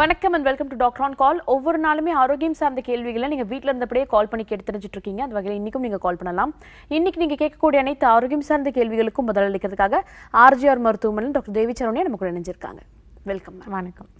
வணக்கம் and welcome to doctor on call ஒவ்வொரு நாளுமே ஆரோக்கியம் சார்ந்த கேள்விகளை நீங்கள் வீட்டில் இருந்தபடியே கால் பண்ணி கேட்டு தெரிஞ்சுட்டு இருக்கீங்க அந்த வகையில் இன்னைக்கும் நீங்கள் கால் பண்ணலாம் இன்னைக்கு நீங்கள் கேட்கக்கூடிய அனைத்து ஆரோக்கியம் சார்ந்த கேள்விகளுக்கும் பதிலளிக்கிறதுக்காக ஆர்ஜிஆர் மருத்துவமனை டாக்டர் தேவி நமக்கு இணைஞ்சிருக்காங்க வெல்கம் வணக்கம்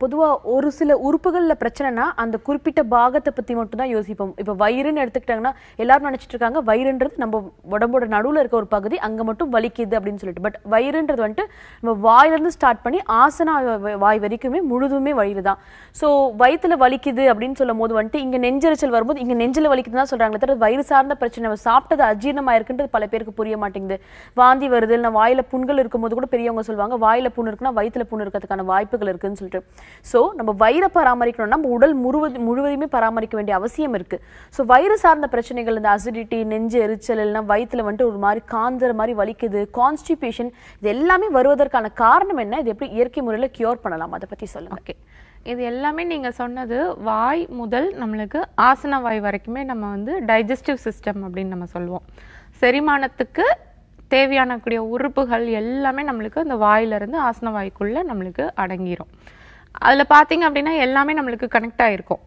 பொதுவாக ஒரு சில உறுப்புகளில் பிரச்சனைனா அந்த குறிப்பிட்ட பாகத்தை பற்றி மட்டும்தான் யோசிப்போம் இப்போ வயிறுன்னு எடுத்துக்கிட்டாங்கன்னா எல்லாரும் நினச்சிட்டு இருக்காங்க வயிறுன்றது நம்ம உடம்போட நடுவில் இருக்க ஒரு பகுதி அங்கே மட்டும் வலிக்குது அப்படின்னு சொல்லிட்டு பட் வயிறுன்றது வந்துட்டு நம்ம வாயிலேருந்து ஸ்டார்ட் பண்ணி ஆசனா வாய் வரைக்குமே முழுதுமே வயிறு தான் ஸோ வயிற்றுல வலிக்குது அப்படின்னு சொல்லும் போது வந்துட்டு இங்கே நெஞ்சரிச்சல் வரும்போது இங்கே நெஞ்சில் வலிக்குதுன்னு தான் சொல்கிறாங்களே தவிர வயிறு சார்ந்த பிரச்சனை நம்ம சாப்பிட்டது அஜீர்ணமாக இருக்குன்றது பல பேருக்கு புரிய மாட்டேங்குது வாந்தி வருது இல்லை வாயில் புண்கள் இருக்கும்போது கூட பெரியவங்க சொல்லுவாங்க வாயில் புண் இருக்குன்னா வயிற்றுல புண் இருக்கிறதுக்கான வாய்ப்புகள் இருக்குன்னு சொல்லிட்டு ஸோ நம்ம வயிறை பராமரிக்கணும்னா நம்ம உடல் முழுவதும் முழுவதுமே பராமரிக்க வேண்டிய அவசியம் இருக்குது ஸோ வயிறு சார்ந்த பிரச்சனைகள் இந்த அசிடிட்டி நெஞ்சு எரிச்சல் இல்லைனா வயிற்றில் வந்துட்டு ஒரு மாதிரி காந்துற மாதிரி வலிக்குது கான்ஸ்டிபேஷன் இது எல்லாமே வருவதற்கான காரணம் என்ன இது எப்படி இயற்கை முறையில் கியூர் பண்ணலாம் அதை பற்றி சொல்லுங்கள் ஓகே இது எல்லாமே நீங்கள் சொன்னது வாய் முதல் நம்மளுக்கு ஆசன வாய் வரைக்குமே நம்ம வந்து டைஜஸ்டிவ் சிஸ்டம் அப்படின்னு நம்ம சொல்லுவோம் செரிமானத்துக்கு தேவையான கூடிய உறுப்புகள் எல்லாமே நம்மளுக்கு அந்த வாயிலிருந்து ஆசன வாய்க்குள்ளே நம்மளுக்கு அடங்கிரும் அதில் பார்த்திங்க அப்படின்னா எல்லாமே நம்மளுக்கு கனெக்ட் ஆகிருக்கும்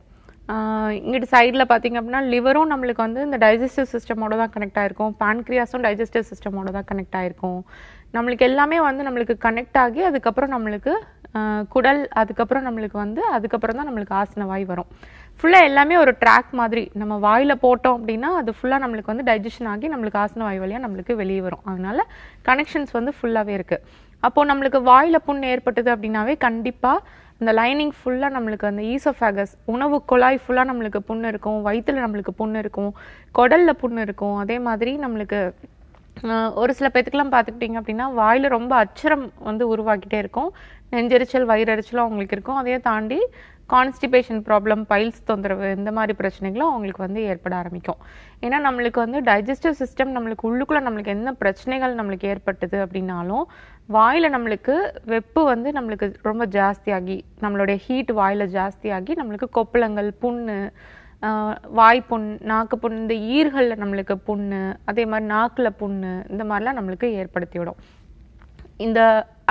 இங்கிட்டு சைடில் பார்த்திங்க அப்படின்னா லிவரும் நம்மளுக்கு வந்து இந்த டைஜஸ்டிவ் சிஸ்டமோட தான் கனெக்ட் ஆகிருக்கும் பான்க்ரியாஸும் டைஜஸ்டிவ் சிஸ்டமோட தான் கனெக்ட் ஆகிருக்கும் நம்மளுக்கு எல்லாமே வந்து நம்மளுக்கு கனெக்ட் ஆகி அதுக்கப்புறம் நம்மளுக்கு குடல் அதுக்கப்புறம் நம்மளுக்கு வந்து அதுக்கப்புறம் தான் நம்மளுக்கு ஆசன வாய் வரும் ஃபுல்லாக எல்லாமே ஒரு ட்ராக் மாதிரி நம்ம வாயில் போட்டோம் அப்படின்னா அது ஃபுல்லாக நம்மளுக்கு வந்து டைஜஷன் ஆகி நம்மளுக்கு ஆசன வாய் வழியாக நம்மளுக்கு வெளியே வரும் அதனால் கனெக்ஷன்ஸ் வந்து ஃபுல்லாகவே இருக்குது அப்போது நம்மளுக்கு வாயில் புண் ஏற்பட்டது அப்படின்னாவே கண்டிப்பாக இந்த லைனிங் ஃபுல்லாக நம்மளுக்கு அந்த ஈசோஃபேகஸ் உணவு குழாய் ஃபுல்லாக நம்மளுக்கு புண்ணு இருக்கும் வயிற்றில் நம்மளுக்கு புண்ணு இருக்கும் குடலில் புண்ணு இருக்கும் அதே மாதிரி நம்மளுக்கு ஒரு சில பேத்துக்கெல்லாம் பார்த்துக்கிட்டிங்க அப்படின்னா வாயில் ரொம்ப அச்சரம் வந்து உருவாக்கிட்டே இருக்கும் நெஞ்சரிச்சல் வயிறரிச்சலும் அவங்களுக்கு இருக்கும் அதையே தாண்டி கான்ஸ்டிபேஷன் ப்ராப்ளம் பைல்ஸ் தொந்தரவு இந்த மாதிரி பிரச்சனைகளும் அவங்களுக்கு வந்து ஏற்பட ஆரம்பிக்கும் ஏன்னா நம்மளுக்கு வந்து டைஜஸ்டிவ் சிஸ்டம் நம்மளுக்கு உள்ளுக்குள்ளே நம்மளுக்கு என்ன பிரச்சனைகள் நம்மளுக்கு ஏற்பட்டது அப்படின்னாலும் வாயில் நம்மளுக்கு வெப்பு வந்து நம்மளுக்கு ரொம்ப ஜாஸ்தியாகி நம்மளுடைய ஹீட் வாயில் ஜாஸ்தியாகி நம்மளுக்கு கொப்பளங்கள் புண்ணு வாய் புண் நாக்கு புண் இந்த ஈர்களில் நம்மளுக்கு புண்ணு அதே மாதிரி நாக்கில் புண்ணு இந்த மாதிரிலாம் நம்மளுக்கு ஏற்படுத்தி விடும் இந்த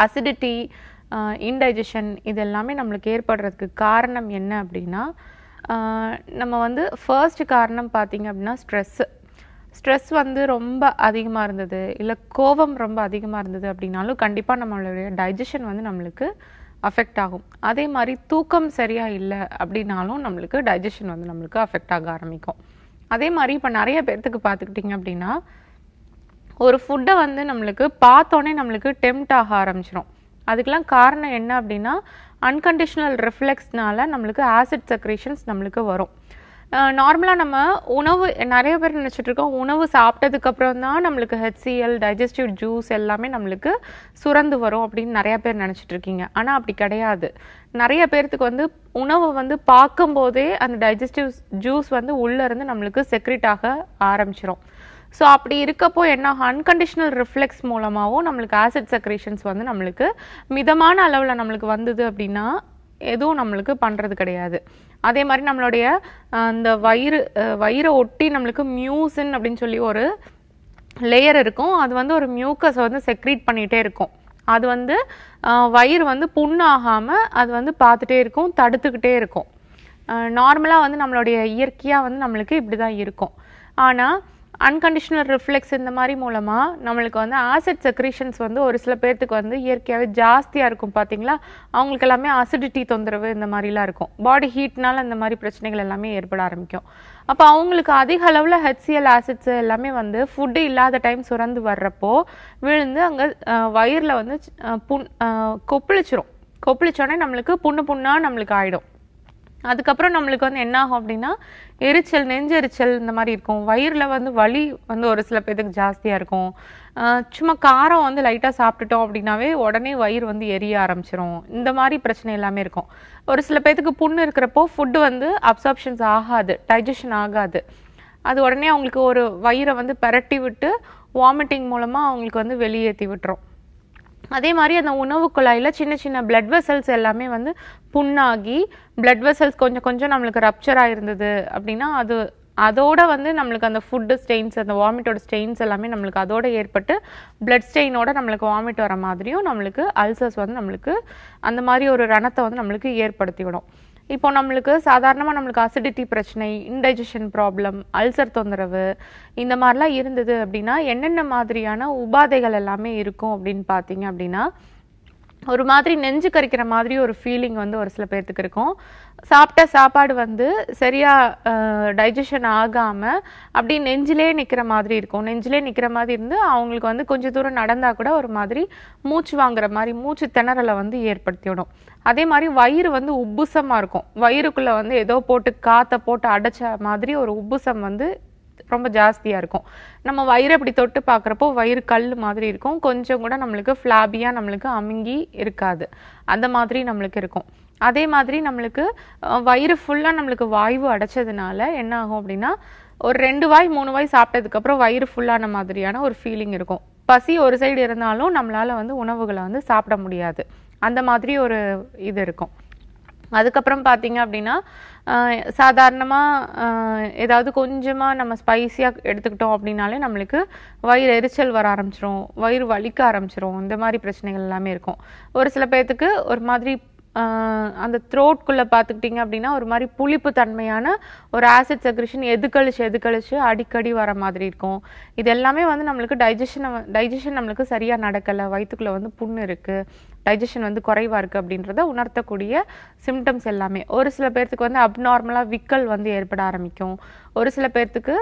அசிடிட்டி இன்டைஜஷன் இது எல்லாமே நம்மளுக்கு ஏற்படுறதுக்கு காரணம் என்ன அப்படின்னா நம்ம வந்து ஃபர்ஸ்ட் காரணம் பார்த்திங்க அப்படின்னா ஸ்ட்ரெஸ்ஸு ஸ்ட்ரெஸ் வந்து ரொம்ப அதிகமாக இருந்தது இல்லை கோபம் ரொம்ப அதிகமாக இருந்தது அப்படின்னாலும் கண்டிப்பாக நம்மளுடைய டைஜஷன் வந்து நம்மளுக்கு அஃபெக்ட் ஆகும் அதே மாதிரி தூக்கம் சரியாக இல்லை அப்படின்னாலும் நம்மளுக்கு டைஜஷன் வந்து நம்மளுக்கு அஃபெக்ட் ஆக ஆரம்பிக்கும் அதே மாதிரி இப்போ நிறைய பேர்த்துக்கு பார்த்துக்கிட்டிங்க அப்படின்னா ஒரு ஃபுட்டை வந்து நம்மளுக்கு பார்த்தோன்னே நம்மளுக்கு டெம்ட் ஆக ஆரம்பிச்சிடும் அதுக்கெலாம் காரணம் என்ன அப்படின்னா அன்கண்டிஷ்னல் ரிஃப்ளெக்ஸ்னால நம்மளுக்கு ஆசிட் செக்ரேஷன்ஸ் நம்மளுக்கு வரும் நார்மலாக நம்ம உணவு நிறைய பேர் நினச்சிட்ருக்கோம் உணவு சாப்பிட்டதுக்கப்புறம் தான் நம்மளுக்கு ஹெச்சிஎல் டைஜஸ்டிவ் ஜூஸ் எல்லாமே நம்மளுக்கு சுரந்து வரும் அப்படின்னு நிறையா பேர் நினச்சிட்ருக்கீங்க ஆனால் அப்படி கிடையாது நிறைய பேர்த்துக்கு வந்து உணவை வந்து பார்க்கும்போதே அந்த டைஜஸ்டிவ் ஜூஸ் வந்து உள்ளேருந்து நம்மளுக்கு செக்ரிட் ஆக ஆரம்பிச்சிடும் ஸோ அப்படி இருக்கப்போ என்ன அன்கண்டிஷனல் ரிஃப்ளெக்ஸ் மூலமாகவும் நம்மளுக்கு ஆசிட் செக்ரேஷன்ஸ் வந்து நம்மளுக்கு மிதமான அளவில் நம்மளுக்கு வந்தது அப்படின்னா எதுவும் நம்மளுக்கு பண்ணுறது கிடையாது அதே மாதிரி நம்மளுடைய அந்த வயிறு வயிறை ஒட்டி நம்மளுக்கு மியூசின் அப்படின்னு சொல்லி ஒரு லேயர் இருக்கும் அது வந்து ஒரு மியூக்கஸ் வந்து செக்ரீட் பண்ணிகிட்டே இருக்கும் அது வந்து வயிறு வந்து புண்ணாகாமல் அது வந்து பார்த்துட்டே இருக்கும் தடுத்துக்கிட்டே இருக்கும் நார்மலாக வந்து நம்மளுடைய இயற்கையாக வந்து நம்மளுக்கு இப்படி தான் இருக்கும் ஆனால் அன்கண்டிஷனல் ரிஃப்ளெக்ஸ் இந்த மாதிரி மூலமாக நம்மளுக்கு வந்து ஆசிட் செக்ரீஷன்ஸ் வந்து ஒரு சில பேர்த்துக்கு வந்து இயற்கையாகவே ஜாஸ்தியாக இருக்கும் பார்த்தீங்களா அவங்களுக்கு எல்லாமே ஆசிடிட்டி தொந்தரவு இந்த மாதிரிலாம் இருக்கும் பாடி ஹீட்னால இந்த மாதிரி பிரச்சனைகள் எல்லாமே ஏற்பட ஆரம்பிக்கும் அப்போ அவங்களுக்கு அதிக அளவில் ஹெச்சிஎல் ஆசிட்ஸ் எல்லாமே வந்து ஃபுட்டு இல்லாத டைம் சுரந்து வர்றப்போ விழுந்து அங்கே வயிறில் வந்து புண் கொப்பளிச்சிரும் கொப்பளிச்சோடனே நம்மளுக்கு புண்ணு புண்ணாக நம்மளுக்கு ஆகிடும் அதுக்கப்புறம் நம்மளுக்கு வந்து என்ன ஆகும் அப்படின்னா எரிச்சல் நெஞ்செரிச்சல் இந்த மாதிரி இருக்கும் வயிறில் வந்து வலி வந்து ஒரு சில பேர்த்துக்கு ஜாஸ்தியாக இருக்கும் சும்மா காரம் வந்து லைட்டாக சாப்பிட்டுட்டோம் அப்படின்னாவே உடனே வயிறு வந்து எரிய ஆரம்பிச்சிரும் இந்த மாதிரி பிரச்சனை எல்லாமே இருக்கும் ஒரு சில பேர்த்துக்கு புண்ணு இருக்கிறப்போ ஃபுட்டு வந்து அப்சார்ப்ஷன்ஸ் ஆகாது டைஜஷன் ஆகாது அது உடனே அவங்களுக்கு ஒரு வயிறை வந்து பரட்டி விட்டு வாமிட்டிங் மூலமாக அவங்களுக்கு வந்து வெளியேற்றி விட்டுரும் அதே மாதிரி அந்த உணவு குழாயில் சின்ன சின்ன பிளட் வெசல்ஸ் எல்லாமே வந்து புண்ணாகி பிளட் வெசல்ஸ் கொஞ்சம் கொஞ்சம் நம்மளுக்கு ரப்ச்சர் ஆகிருந்தது அப்படின்னா அது அதோட வந்து நம்மளுக்கு அந்த ஃபுட்டு ஸ்டெயின்ஸ் அந்த வாமிட்டோட ஸ்டெயின்ஸ் எல்லாமே நம்மளுக்கு அதோட ஏற்பட்டு பிளட் ஸ்டெயினோட நம்மளுக்கு வாமிட் வர மாதிரியும் நம்மளுக்கு அல்சர்ஸ் வந்து நம்மளுக்கு அந்த மாதிரி ஒரு ரணத்தை வந்து நம்மளுக்கு ஏற்படுத்தி விடும் இப்போ நம்மளுக்கு சாதாரணமாக நம்மளுக்கு அசிடிட்டி பிரச்சனை இன்டைஜஷன் ப்ராப்ளம் அல்சர் தொந்தரவு இந்த மாதிரிலாம் இருந்தது அப்படின்னா என்னென்ன மாதிரியான உபாதைகள் எல்லாமே இருக்கும் அப்படின்னு பார்த்தீங்க அப்படின்னா ஒரு மாதிரி நெஞ்சு கறிக்கிற மாதிரி ஒரு ஃபீலிங் வந்து ஒரு சில பேர்த்துக்கு இருக்கும் சாப்பிட்ட சாப்பாடு வந்து சரியாக டைஜஷன் ஆகாமல் அப்படி நெஞ்சிலே நிற்கிற மாதிரி இருக்கும் நெஞ்சிலே நிற்கிற மாதிரி இருந்து அவங்களுக்கு வந்து கொஞ்சம் தூரம் நடந்தால் கூட ஒரு மாதிரி மூச்சு வாங்குற மாதிரி மூச்சு திணறலை வந்து ஏற்படுத்திவிடும் அதே மாதிரி வயிறு வந்து உப்புசமாக இருக்கும் வயிறுக்குள்ளே வந்து ஏதோ போட்டு காற்றை போட்டு அடைச்ச மாதிரி ஒரு உப்புசம் வந்து ரொம்ப ஜாஸ்தியாக இருக்கும் நம்ம வயிறு அப்படி தொட்டு பார்க்குறப்போ வயிறு கல் மாதிரி இருக்கும் கொஞ்சம் கூட நம்மளுக்கு ஃப்ளாபியாக நம்மளுக்கு அமுங்கி இருக்காது அந்த மாதிரி நம்மளுக்கு இருக்கும் அதே மாதிரி நம்மளுக்கு வயிறு ஃபுல்லாக நம்மளுக்கு வாய்வு அடைச்சதுனால என்ன ஆகும் அப்படின்னா ஒரு ரெண்டு வாய் மூணு வாய் சாப்பிட்டதுக்கப்புறம் வயிறு ஃபுல்லான மாதிரியான ஒரு ஃபீலிங் இருக்கும் பசி ஒரு சைடு இருந்தாலும் நம்மளால் வந்து உணவுகளை வந்து சாப்பிட முடியாது அந்த மாதிரி ஒரு இது இருக்கும் அதுக்கப்புறம் பார்த்தீங்க அப்படின்னா சாதாரணமாக ஏதாவது கொஞ்சமாக நம்ம ஸ்பைஸியாக எடுத்துக்கிட்டோம் அப்படின்னாலே நம்மளுக்கு வயிறு எரிச்சல் வர ஆரம்பிச்சிரும் வயிறு வலிக்க ஆரம்பிச்சிரும் இந்த மாதிரி பிரச்சனைகள் எல்லாமே இருக்கும் ஒரு சில பேர்த்துக்கு ஒரு மாதிரி அந்த த்ரோட்குள்ளே பார்த்துக்கிட்டிங்க அப்படின்னா ஒரு மாதிரி புளிப்பு தன்மையான ஒரு ஆசிட் செக்ரிஷன் எதுக்கழிச்சு எதுக்கழிச்சு அடிக்கடி வர மாதிரி இருக்கும் இது எல்லாமே வந்து நம்மளுக்கு டைஜஷனை டைஜஷன் நம்மளுக்கு சரியாக நடக்கலை வயிற்றுக்குள்ளே வந்து புண்ணு இருக்குது டைஜஷன் வந்து குறைவாக இருக்குது அப்படின்றத உணர்த்தக்கூடிய சிம்டம்ஸ் எல்லாமே ஒரு சில பேர்த்துக்கு வந்து அப்நார்மலாக விக்கல் வந்து ஏற்பட ஆரம்பிக்கும் ஒரு சில பேர்த்துக்கு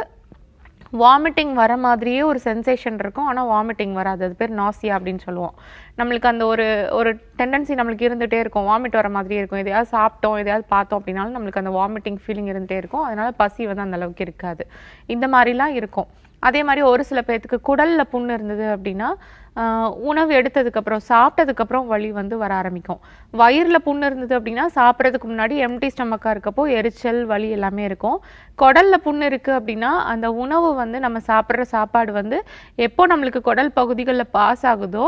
வாமிட்டிங் வர மாதிரியே ஒரு சென்சேஷன் இருக்கும் ஆனால் வாமிட்டிங் வராது அது பேர் நாசியா அப்படின்னு சொல்லுவோம் நம்மளுக்கு அந்த ஒரு ஒரு டெண்டன்சி நம்மளுக்கு இருந்துகிட்டே இருக்கும் வாமிட் வர மாதிரியே இருக்கும் எதையாவது சாப்பிட்டோம் எதையாவது பார்த்தோம் அப்படின்னாலும் நம்மளுக்கு அந்த வாமிட்டிங் ஃபீலிங் இருந்துகிட்டே இருக்கும் அதனால் பசி வந்து அந்த அளவுக்கு இருக்காது இந்த மாதிரிலாம் இருக்கும் அதே மாதிரி ஒரு சில பேர்த்துக்கு குடலில் புண்ணு இருந்தது அப்படின்னா உணவு எடுத்ததுக்கப்புறம் சாப்பிட்டதுக்கப்புறம் வலி வந்து வர ஆரம்பிக்கும் வயிறில் புண்ணு இருந்தது அப்படின்னா சாப்பிட்றதுக்கு முன்னாடி எம்டி ஸ்டமக்காக இருக்கப்போ எரிச்சல் வலி எல்லாமே இருக்கும் குடலில் புண்ணு இருக்குது அப்படின்னா அந்த உணவு வந்து நம்ம சாப்பிட்ற சாப்பாடு வந்து எப்போ நம்மளுக்கு குடல் பகுதிகளில் பாஸ் ஆகுதோ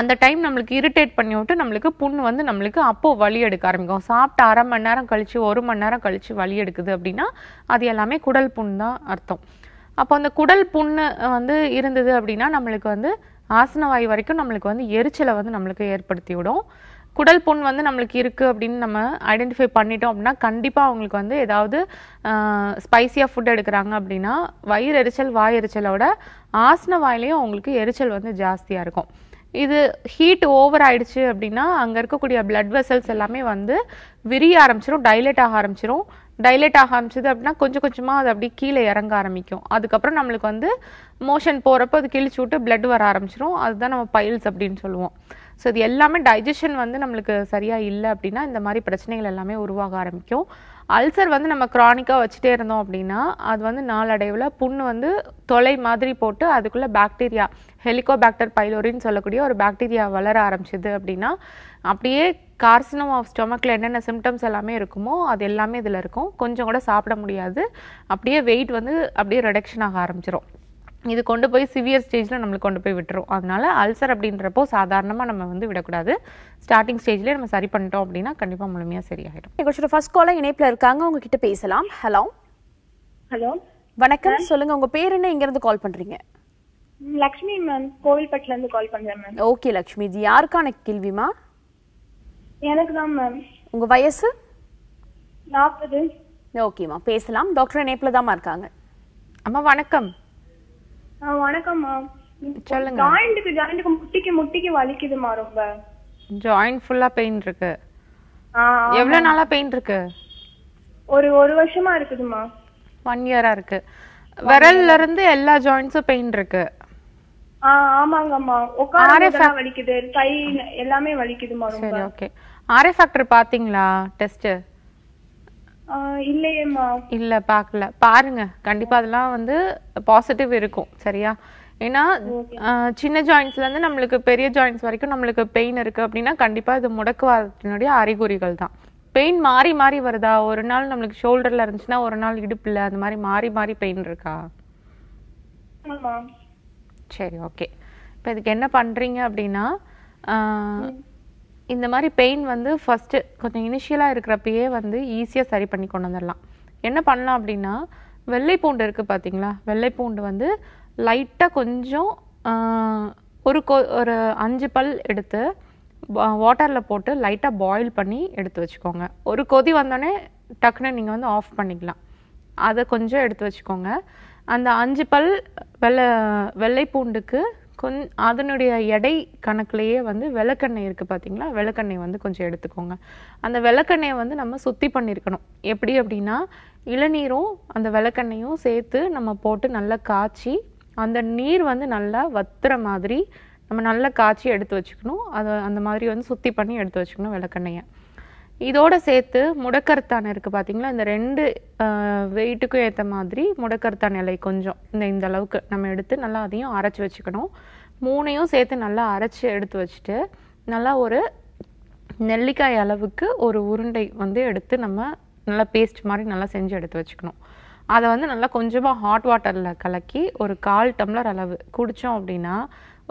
அந்த டைம் நம்மளுக்கு இரிட்டேட் பண்ணி விட்டு நம்மளுக்கு புண் வந்து நம்மளுக்கு அப்போது வலி எடுக்க ஆரம்பிக்கும் சாப்பிட்டு அரை மணி நேரம் கழித்து ஒரு மணி நேரம் கழித்து வலி எடுக்குது அப்படின்னா அது எல்லாமே குடல் புண் தான் அர்த்தம் அப்போ அந்த குடல் புண்ணு வந்து இருந்தது அப்படின்னா நம்மளுக்கு வந்து வாய் வரைக்கும் நம்மளுக்கு வந்து எரிச்சலை வந்து நம்மளுக்கு ஏற்படுத்தி விடும் குடல் புண் வந்து நம்மளுக்கு இருக்குது அப்படின்னு நம்ம ஐடென்டிஃபை பண்ணிட்டோம் அப்படின்னா கண்டிப்பாக அவங்களுக்கு வந்து ஏதாவது ஸ்பைஸியாக ஃபுட் எடுக்கிறாங்க அப்படின்னா வயிறு எரிச்சல் வாய் எரிச்சலோட ஆசன வாயிலையும் அவங்களுக்கு எரிச்சல் வந்து ஜாஸ்தியாக இருக்கும் இது ஹீட் ஓவர் ஆயிடுச்சு அப்படின்னா அங்கே இருக்கக்கூடிய பிளட் வெசல்ஸ் எல்லாமே வந்து விரிய ஆரம்பிச்சிடும் டைலேட் ஆக ஆரம்பிச்சிடும் டைலேட் ஆக ஆரம்பிச்சது அப்படின்னா கொஞ்சம் கொஞ்சமாக அது அப்படியே கீழே இறங்க ஆரம்பிக்கும் அதுக்கப்புறம் நம்மளுக்கு வந்து மோஷன் போகிறப்ப அது கிழிச்சு விட்டு பிளட் வர ஆரம்பிச்சிரும் அதுதான் நம்ம பைல்ஸ் அப்படின்னு சொல்லுவோம் ஸோ இது எல்லாமே டைஜஷன் வந்து நம்மளுக்கு சரியாக இல்லை அப்படின்னா இந்த மாதிரி பிரச்சனைகள் எல்லாமே உருவாக ஆரம்பிக்கும் அல்சர் வந்து நம்ம க்ரானிக்காக வச்சுட்டே இருந்தோம் அப்படின்னா அது வந்து நாளடைவில் புண்ணு வந்து தொலை மாதிரி போட்டு அதுக்குள்ளே பாக்டீரியா ஹெலிகோபாக்டர் பைலோரின்னு சொல்லக்கூடிய ஒரு பாக்டீரியா வளர ஆரம்பிச்சிது அப்படின்னா அப்படியே கார்சினம் ஆஃப் ஸ்டொமக்கில் என்னென்ன சிம்டம்ஸ் எல்லாமே இருக்குமோ அது எல்லாமே இதில் இருக்கும் கொஞ்சம் கூட சாப்பிட முடியாது அப்படியே வெயிட் வந்து அப்படியே ரிடக்ஷன் ஆக ஆரம்பிச்சிடும் இது கொண்டு போய் சிவியர் ஸ்டேஜில் நம்மளுக்கு கொண்டு போய் விட்டுரும் அதனால அல்சர் அப்படின்றப்போ சாதாரணமாக நம்ம வந்து விடக்கூடாது ஸ்டார்டிங் ஸ்டேஜ்லேயே நம்ம சரி பண்ணிட்டோம் அப்படின்னா கண்டிப்பாக முழுமையாக சரியாயிடும் எங்களோட ஃபர்ஸ்ட் கால இணைப்பில் இருக்காங்க உங்ககிட்ட பேசலாம் ஹலோ ஹலோ வணக்கம் சொல்லுங்க உங்க பேர் என்ன இங்கேருந்து இருந்து கால் பண்றீங்க லக்ஷ்மி மேம் கோவில்பட்டுல இருந்து கால் பண்றேன் மேம் ஓகே லக்ஷ்மி இது யாருக்கான கேள்விமா எனக்குதான் மேம் உங்க வயசு நாற்பது ஓகேம்மா பேசலாம் டாக்டர் இணைப்புல தான்மா இருக்காங்க அம்மா வணக்கம் வணக்கம் மேம் சொல்லுங்க ஜாயிண்ட்க்கு ஜாயிண்ட்க்கு முட்டிக்கு முட்டிக்கு வலிக்குதுமா ரொம்ப ஜாயிண்ட் ஃபுல்லா பெயின் இருக்கு எவ்வளவு நாளா பெயின் இருக்கு ஒரு ஒரு வருஷமா இருக்குதுமா ஒன் இயரா இருக்கு விரல்ல இருந்து எல்லா ஜாயிண்ட்ஸும் பெயின் இருக்கு ஆமாங்கம்மா உட்கார வலிக்குது கை எல்லாமே வலிக்குதுமா சரி ஓகே ஆர்ஏ ஃபேக்டர் பாத்தீங்களா டெஸ்ட் இல்லையேம்மா இல்ல பார்க்கல பாருங்க கண்டிப்பா அதெல்லாம் வந்து பாசிட்டிவ் இருக்கும் சரியா ஏன்னா சின்ன ஜாயின்ஸ்ல இருந்து நம்மளுக்கு பெரிய ஜாயின்ஸ் வரைக்கும் நம்மளுக்கு பெயின் இருக்கு அப்படின்னா கண்டிப்பா இது முடக்குவாதத்தினுடைய அறிகுறிகள் தான் பெயின் மாறி மாறி வருதா ஒரு நாள் நம்மளுக்கு ஷோல்டர்ல இருந்துச்சுன்னா ஒரு நாள் இடுப்புல அந்த மாதிரி மாறி மாறி பெயின் இருக்கா சரி ஓகே இப்போ இதுக்கு என்ன பண்றீங்க அப்படின்னா இந்த மாதிரி பெயின் வந்து ஃபஸ்ட்டு கொஞ்சம் இனிஷியலாக இருக்கிறப்பயே வந்து ஈஸியாக சரி பண்ணி கொண்டு வந்துடலாம் என்ன பண்ணலாம் அப்படின்னா வெள்ளை பூண்டு இருக்குது பார்த்தீங்களா வெள்ளை பூண்டு வந்து லைட்டாக கொஞ்சம் ஒரு கொ ஒரு அஞ்சு பல் எடுத்து வாட்டரில் போட்டு லைட்டாக பாயில் பண்ணி எடுத்து வச்சுக்கோங்க ஒரு கொதி வந்தோடனே டக்குன்னு நீங்கள் வந்து ஆஃப் பண்ணிக்கலாம் அதை கொஞ்சம் எடுத்து வச்சுக்கோங்க அந்த அஞ்சு பல் வெள்ளை வெள்ளை பூண்டுக்கு கொஞ் அதனுடைய எடை கணக்குலேயே வந்து விளக்கெண்ணெய் இருக்குது பார்த்தீங்களா விளக்கெண்ணெய் வந்து கொஞ்சம் எடுத்துக்கோங்க அந்த விளக்கெண்ணெயை வந்து நம்ம சுத்தி பண்ணியிருக்கணும் எப்படி அப்படின்னா இளநீரும் அந்த விளக்கெண்ணையும் சேர்த்து நம்ம போட்டு நல்லா காய்ச்சி அந்த நீர் வந்து நல்லா வத்துற மாதிரி நம்ம நல்லா காய்ச்சி எடுத்து வச்சுக்கணும் அதை அந்த மாதிரி வந்து சுத்தி பண்ணி எடுத்து வச்சுக்கணும் விளக்கெண்ணெயை இதோட சேர்த்து முடக்கர்த்தான் இருக்குது பாத்தீங்களா இந்த ரெண்டு வெயிட்டுக்கும் ஏற்ற மாதிரி முடக்கர்த்தான் இலை கொஞ்சம் இந்த இந்த அளவுக்கு நம்ம எடுத்து நல்லா அதையும் அரைச்சி வச்சுக்கணும் மூணையும் சேர்த்து நல்லா அரைச்சி எடுத்து வச்சுட்டு நல்லா ஒரு நெல்லிக்காய் அளவுக்கு ஒரு உருண்டை வந்து எடுத்து நம்ம நல்லா பேஸ்ட் மாதிரி நல்லா செஞ்சு எடுத்து வச்சுக்கணும் அதை வந்து நல்லா கொஞ்சமாக ஹாட் வாட்டரில் கலக்கி ஒரு கால் டம்ளர் அளவு குடித்தோம் அப்படின்னா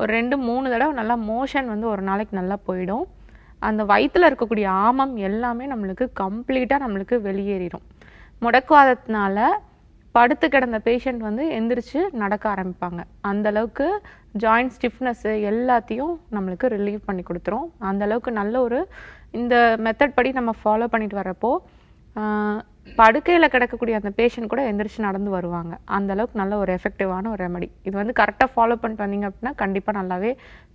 ஒரு ரெண்டு மூணு தடவை நல்லா மோஷன் வந்து ஒரு நாளைக்கு நல்லா போயிடும் அந்த வயிற்றில் இருக்கக்கூடிய ஆமம் எல்லாமே நம்மளுக்கு கம்ப்ளீட்டாக நம்மளுக்கு வெளியேறிடும் முடக்குவாதத்தினால படுத்து கிடந்த பேஷண்ட் வந்து எந்திரிச்சு நடக்க ஆரம்பிப்பாங்க அந்தளவுக்கு ஜாயிண்ட் ஸ்டிஃப்னஸ்ஸு எல்லாத்தையும் நம்மளுக்கு ரிலீவ் பண்ணி கொடுத்துரும் அந்தளவுக்கு நல்ல ஒரு இந்த மெத்தட் படி நம்ம ஃபாலோ பண்ணிட்டு வரப்போ படுக்கையில் கிடக்கக்கூடிய அந்த பேஷண்ட் கூட எந்திரிச்சு நடந்து வருவாங்க அந்தளவுக்கு நல்ல ஒரு எஃபெக்டிவான ஒரு ரெமடி இது வந்து கரெக்டாக ஃபாலோ பண்ணிட்டு வந்தீங்க அப்படின்னா கண்டிப்பாக நல்லாவே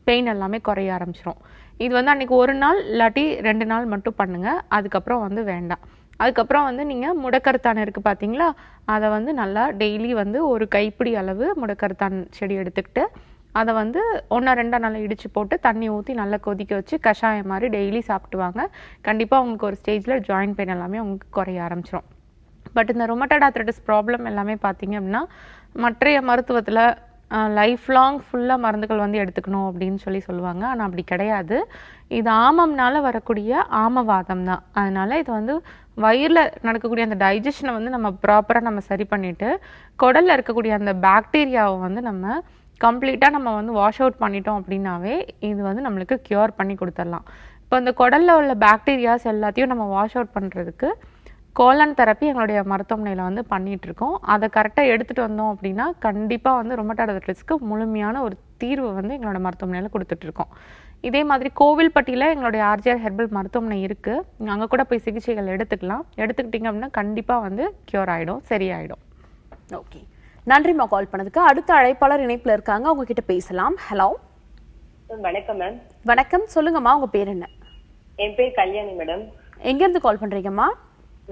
பெயின் எல்லாமே குறைய ஆரம்பிச்சிடும் இது வந்து அன்றைக்கி ஒரு நாள் இல்லாட்டி ரெண்டு நாள் மட்டும் பண்ணுங்கள் அதுக்கப்புறம் வந்து வேண்டாம் அதுக்கப்புறம் வந்து நீங்கள் முடக்கருத்தான் இருக்குது பார்த்தீங்களா அதை வந்து நல்லா டெய்லி வந்து ஒரு கைப்பிடி அளவு முடக்கருத்தான் செடி எடுத்துக்கிட்டு அதை வந்து ஒன்றா ரெண்டா நாளை இடித்து போட்டு தண்ணி ஊற்றி நல்லா கொதிக்க வச்சு கஷாயம் மாதிரி டெய்லி சாப்பிட்டுவாங்க கண்டிப்பாக அவங்களுக்கு ஒரு ஸ்டேஜில் ஜாயின் பெயின் எல்லாமே அவங்களுக்கு குறைய ஆரம்பிச்சிடும் பட் இந்த ரொமட்டட் ஆத்ரட்டிஸ் ப்ராப்ளம் எல்லாமே பார்த்தீங்க அப்படின்னா மற்றைய மருத்துவத்தில் லைஃப் லாங் ஃபுல்லாக மருந்துகள் வந்து எடுத்துக்கணும் அப்படின்னு சொல்லி சொல்லுவாங்க ஆனால் அப்படி கிடையாது இது ஆமம்னால வரக்கூடிய ஆமவாதம் தான் அதனால் இது வந்து வயிறில் நடக்கக்கூடிய அந்த டைஜஷனை வந்து நம்ம ப்ராப்பராக நம்ம சரி பண்ணிவிட்டு குடலில் இருக்கக்கூடிய அந்த பாக்டீரியாவை வந்து நம்ம கம்ப்ளீட்டாக நம்ம வந்து வாஷ் அவுட் பண்ணிட்டோம் அப்படின்னாவே இது வந்து நம்மளுக்கு க்யூர் பண்ணி கொடுத்துடலாம் இப்போ இந்த குடலில் உள்ள பாக்டீரியாஸ் எல்லாத்தையும் நம்ம வாஷ் அவுட் பண்ணுறதுக்கு கோலன் தெரப்பி எங்களுடைய மருத்துவமனையில் வந்து பண்ணிகிட்ருக்கோம் அதை கரெக்டாக எடுத்துகிட்டு வந்தோம் அப்படின்னா கண்டிப்பாக வந்து ரொமட்டாடத்ரிஸ்க்கு முழுமையான ஒரு தீர்வு வந்து எங்களோட மருத்துவமனையில் கொடுத்துட்ருக்கோம் இதே மாதிரி கோவில்பட்டியில் எங்களுடைய ஆர்ஜிஆர் ஹெர்பல் மருத்துவமனை இருக்குது அங்கே கூட போய் சிகிச்சைகள் எடுத்துக்கலாம் எடுத்துக்கிட்டிங்க அப்படின்னா கண்டிப்பாக வந்து க்யூர் ஆகிடும் சரியாயிடும் ஓகே நன்றிம்மா கால் பண்ணதுக்கு அடுத்த அழைப்பாளர் இணைப்பில் இருக்காங்க உங்ககிட்ட பேசலாம் ஹலோ வணக்கம் மேம் வணக்கம் சொல்லுங்கம்மா உங்க பேர் என்ன என் பேர் கல்யாணி மேடம் எங்கேருந்து கால் பண்றீங்கம்மா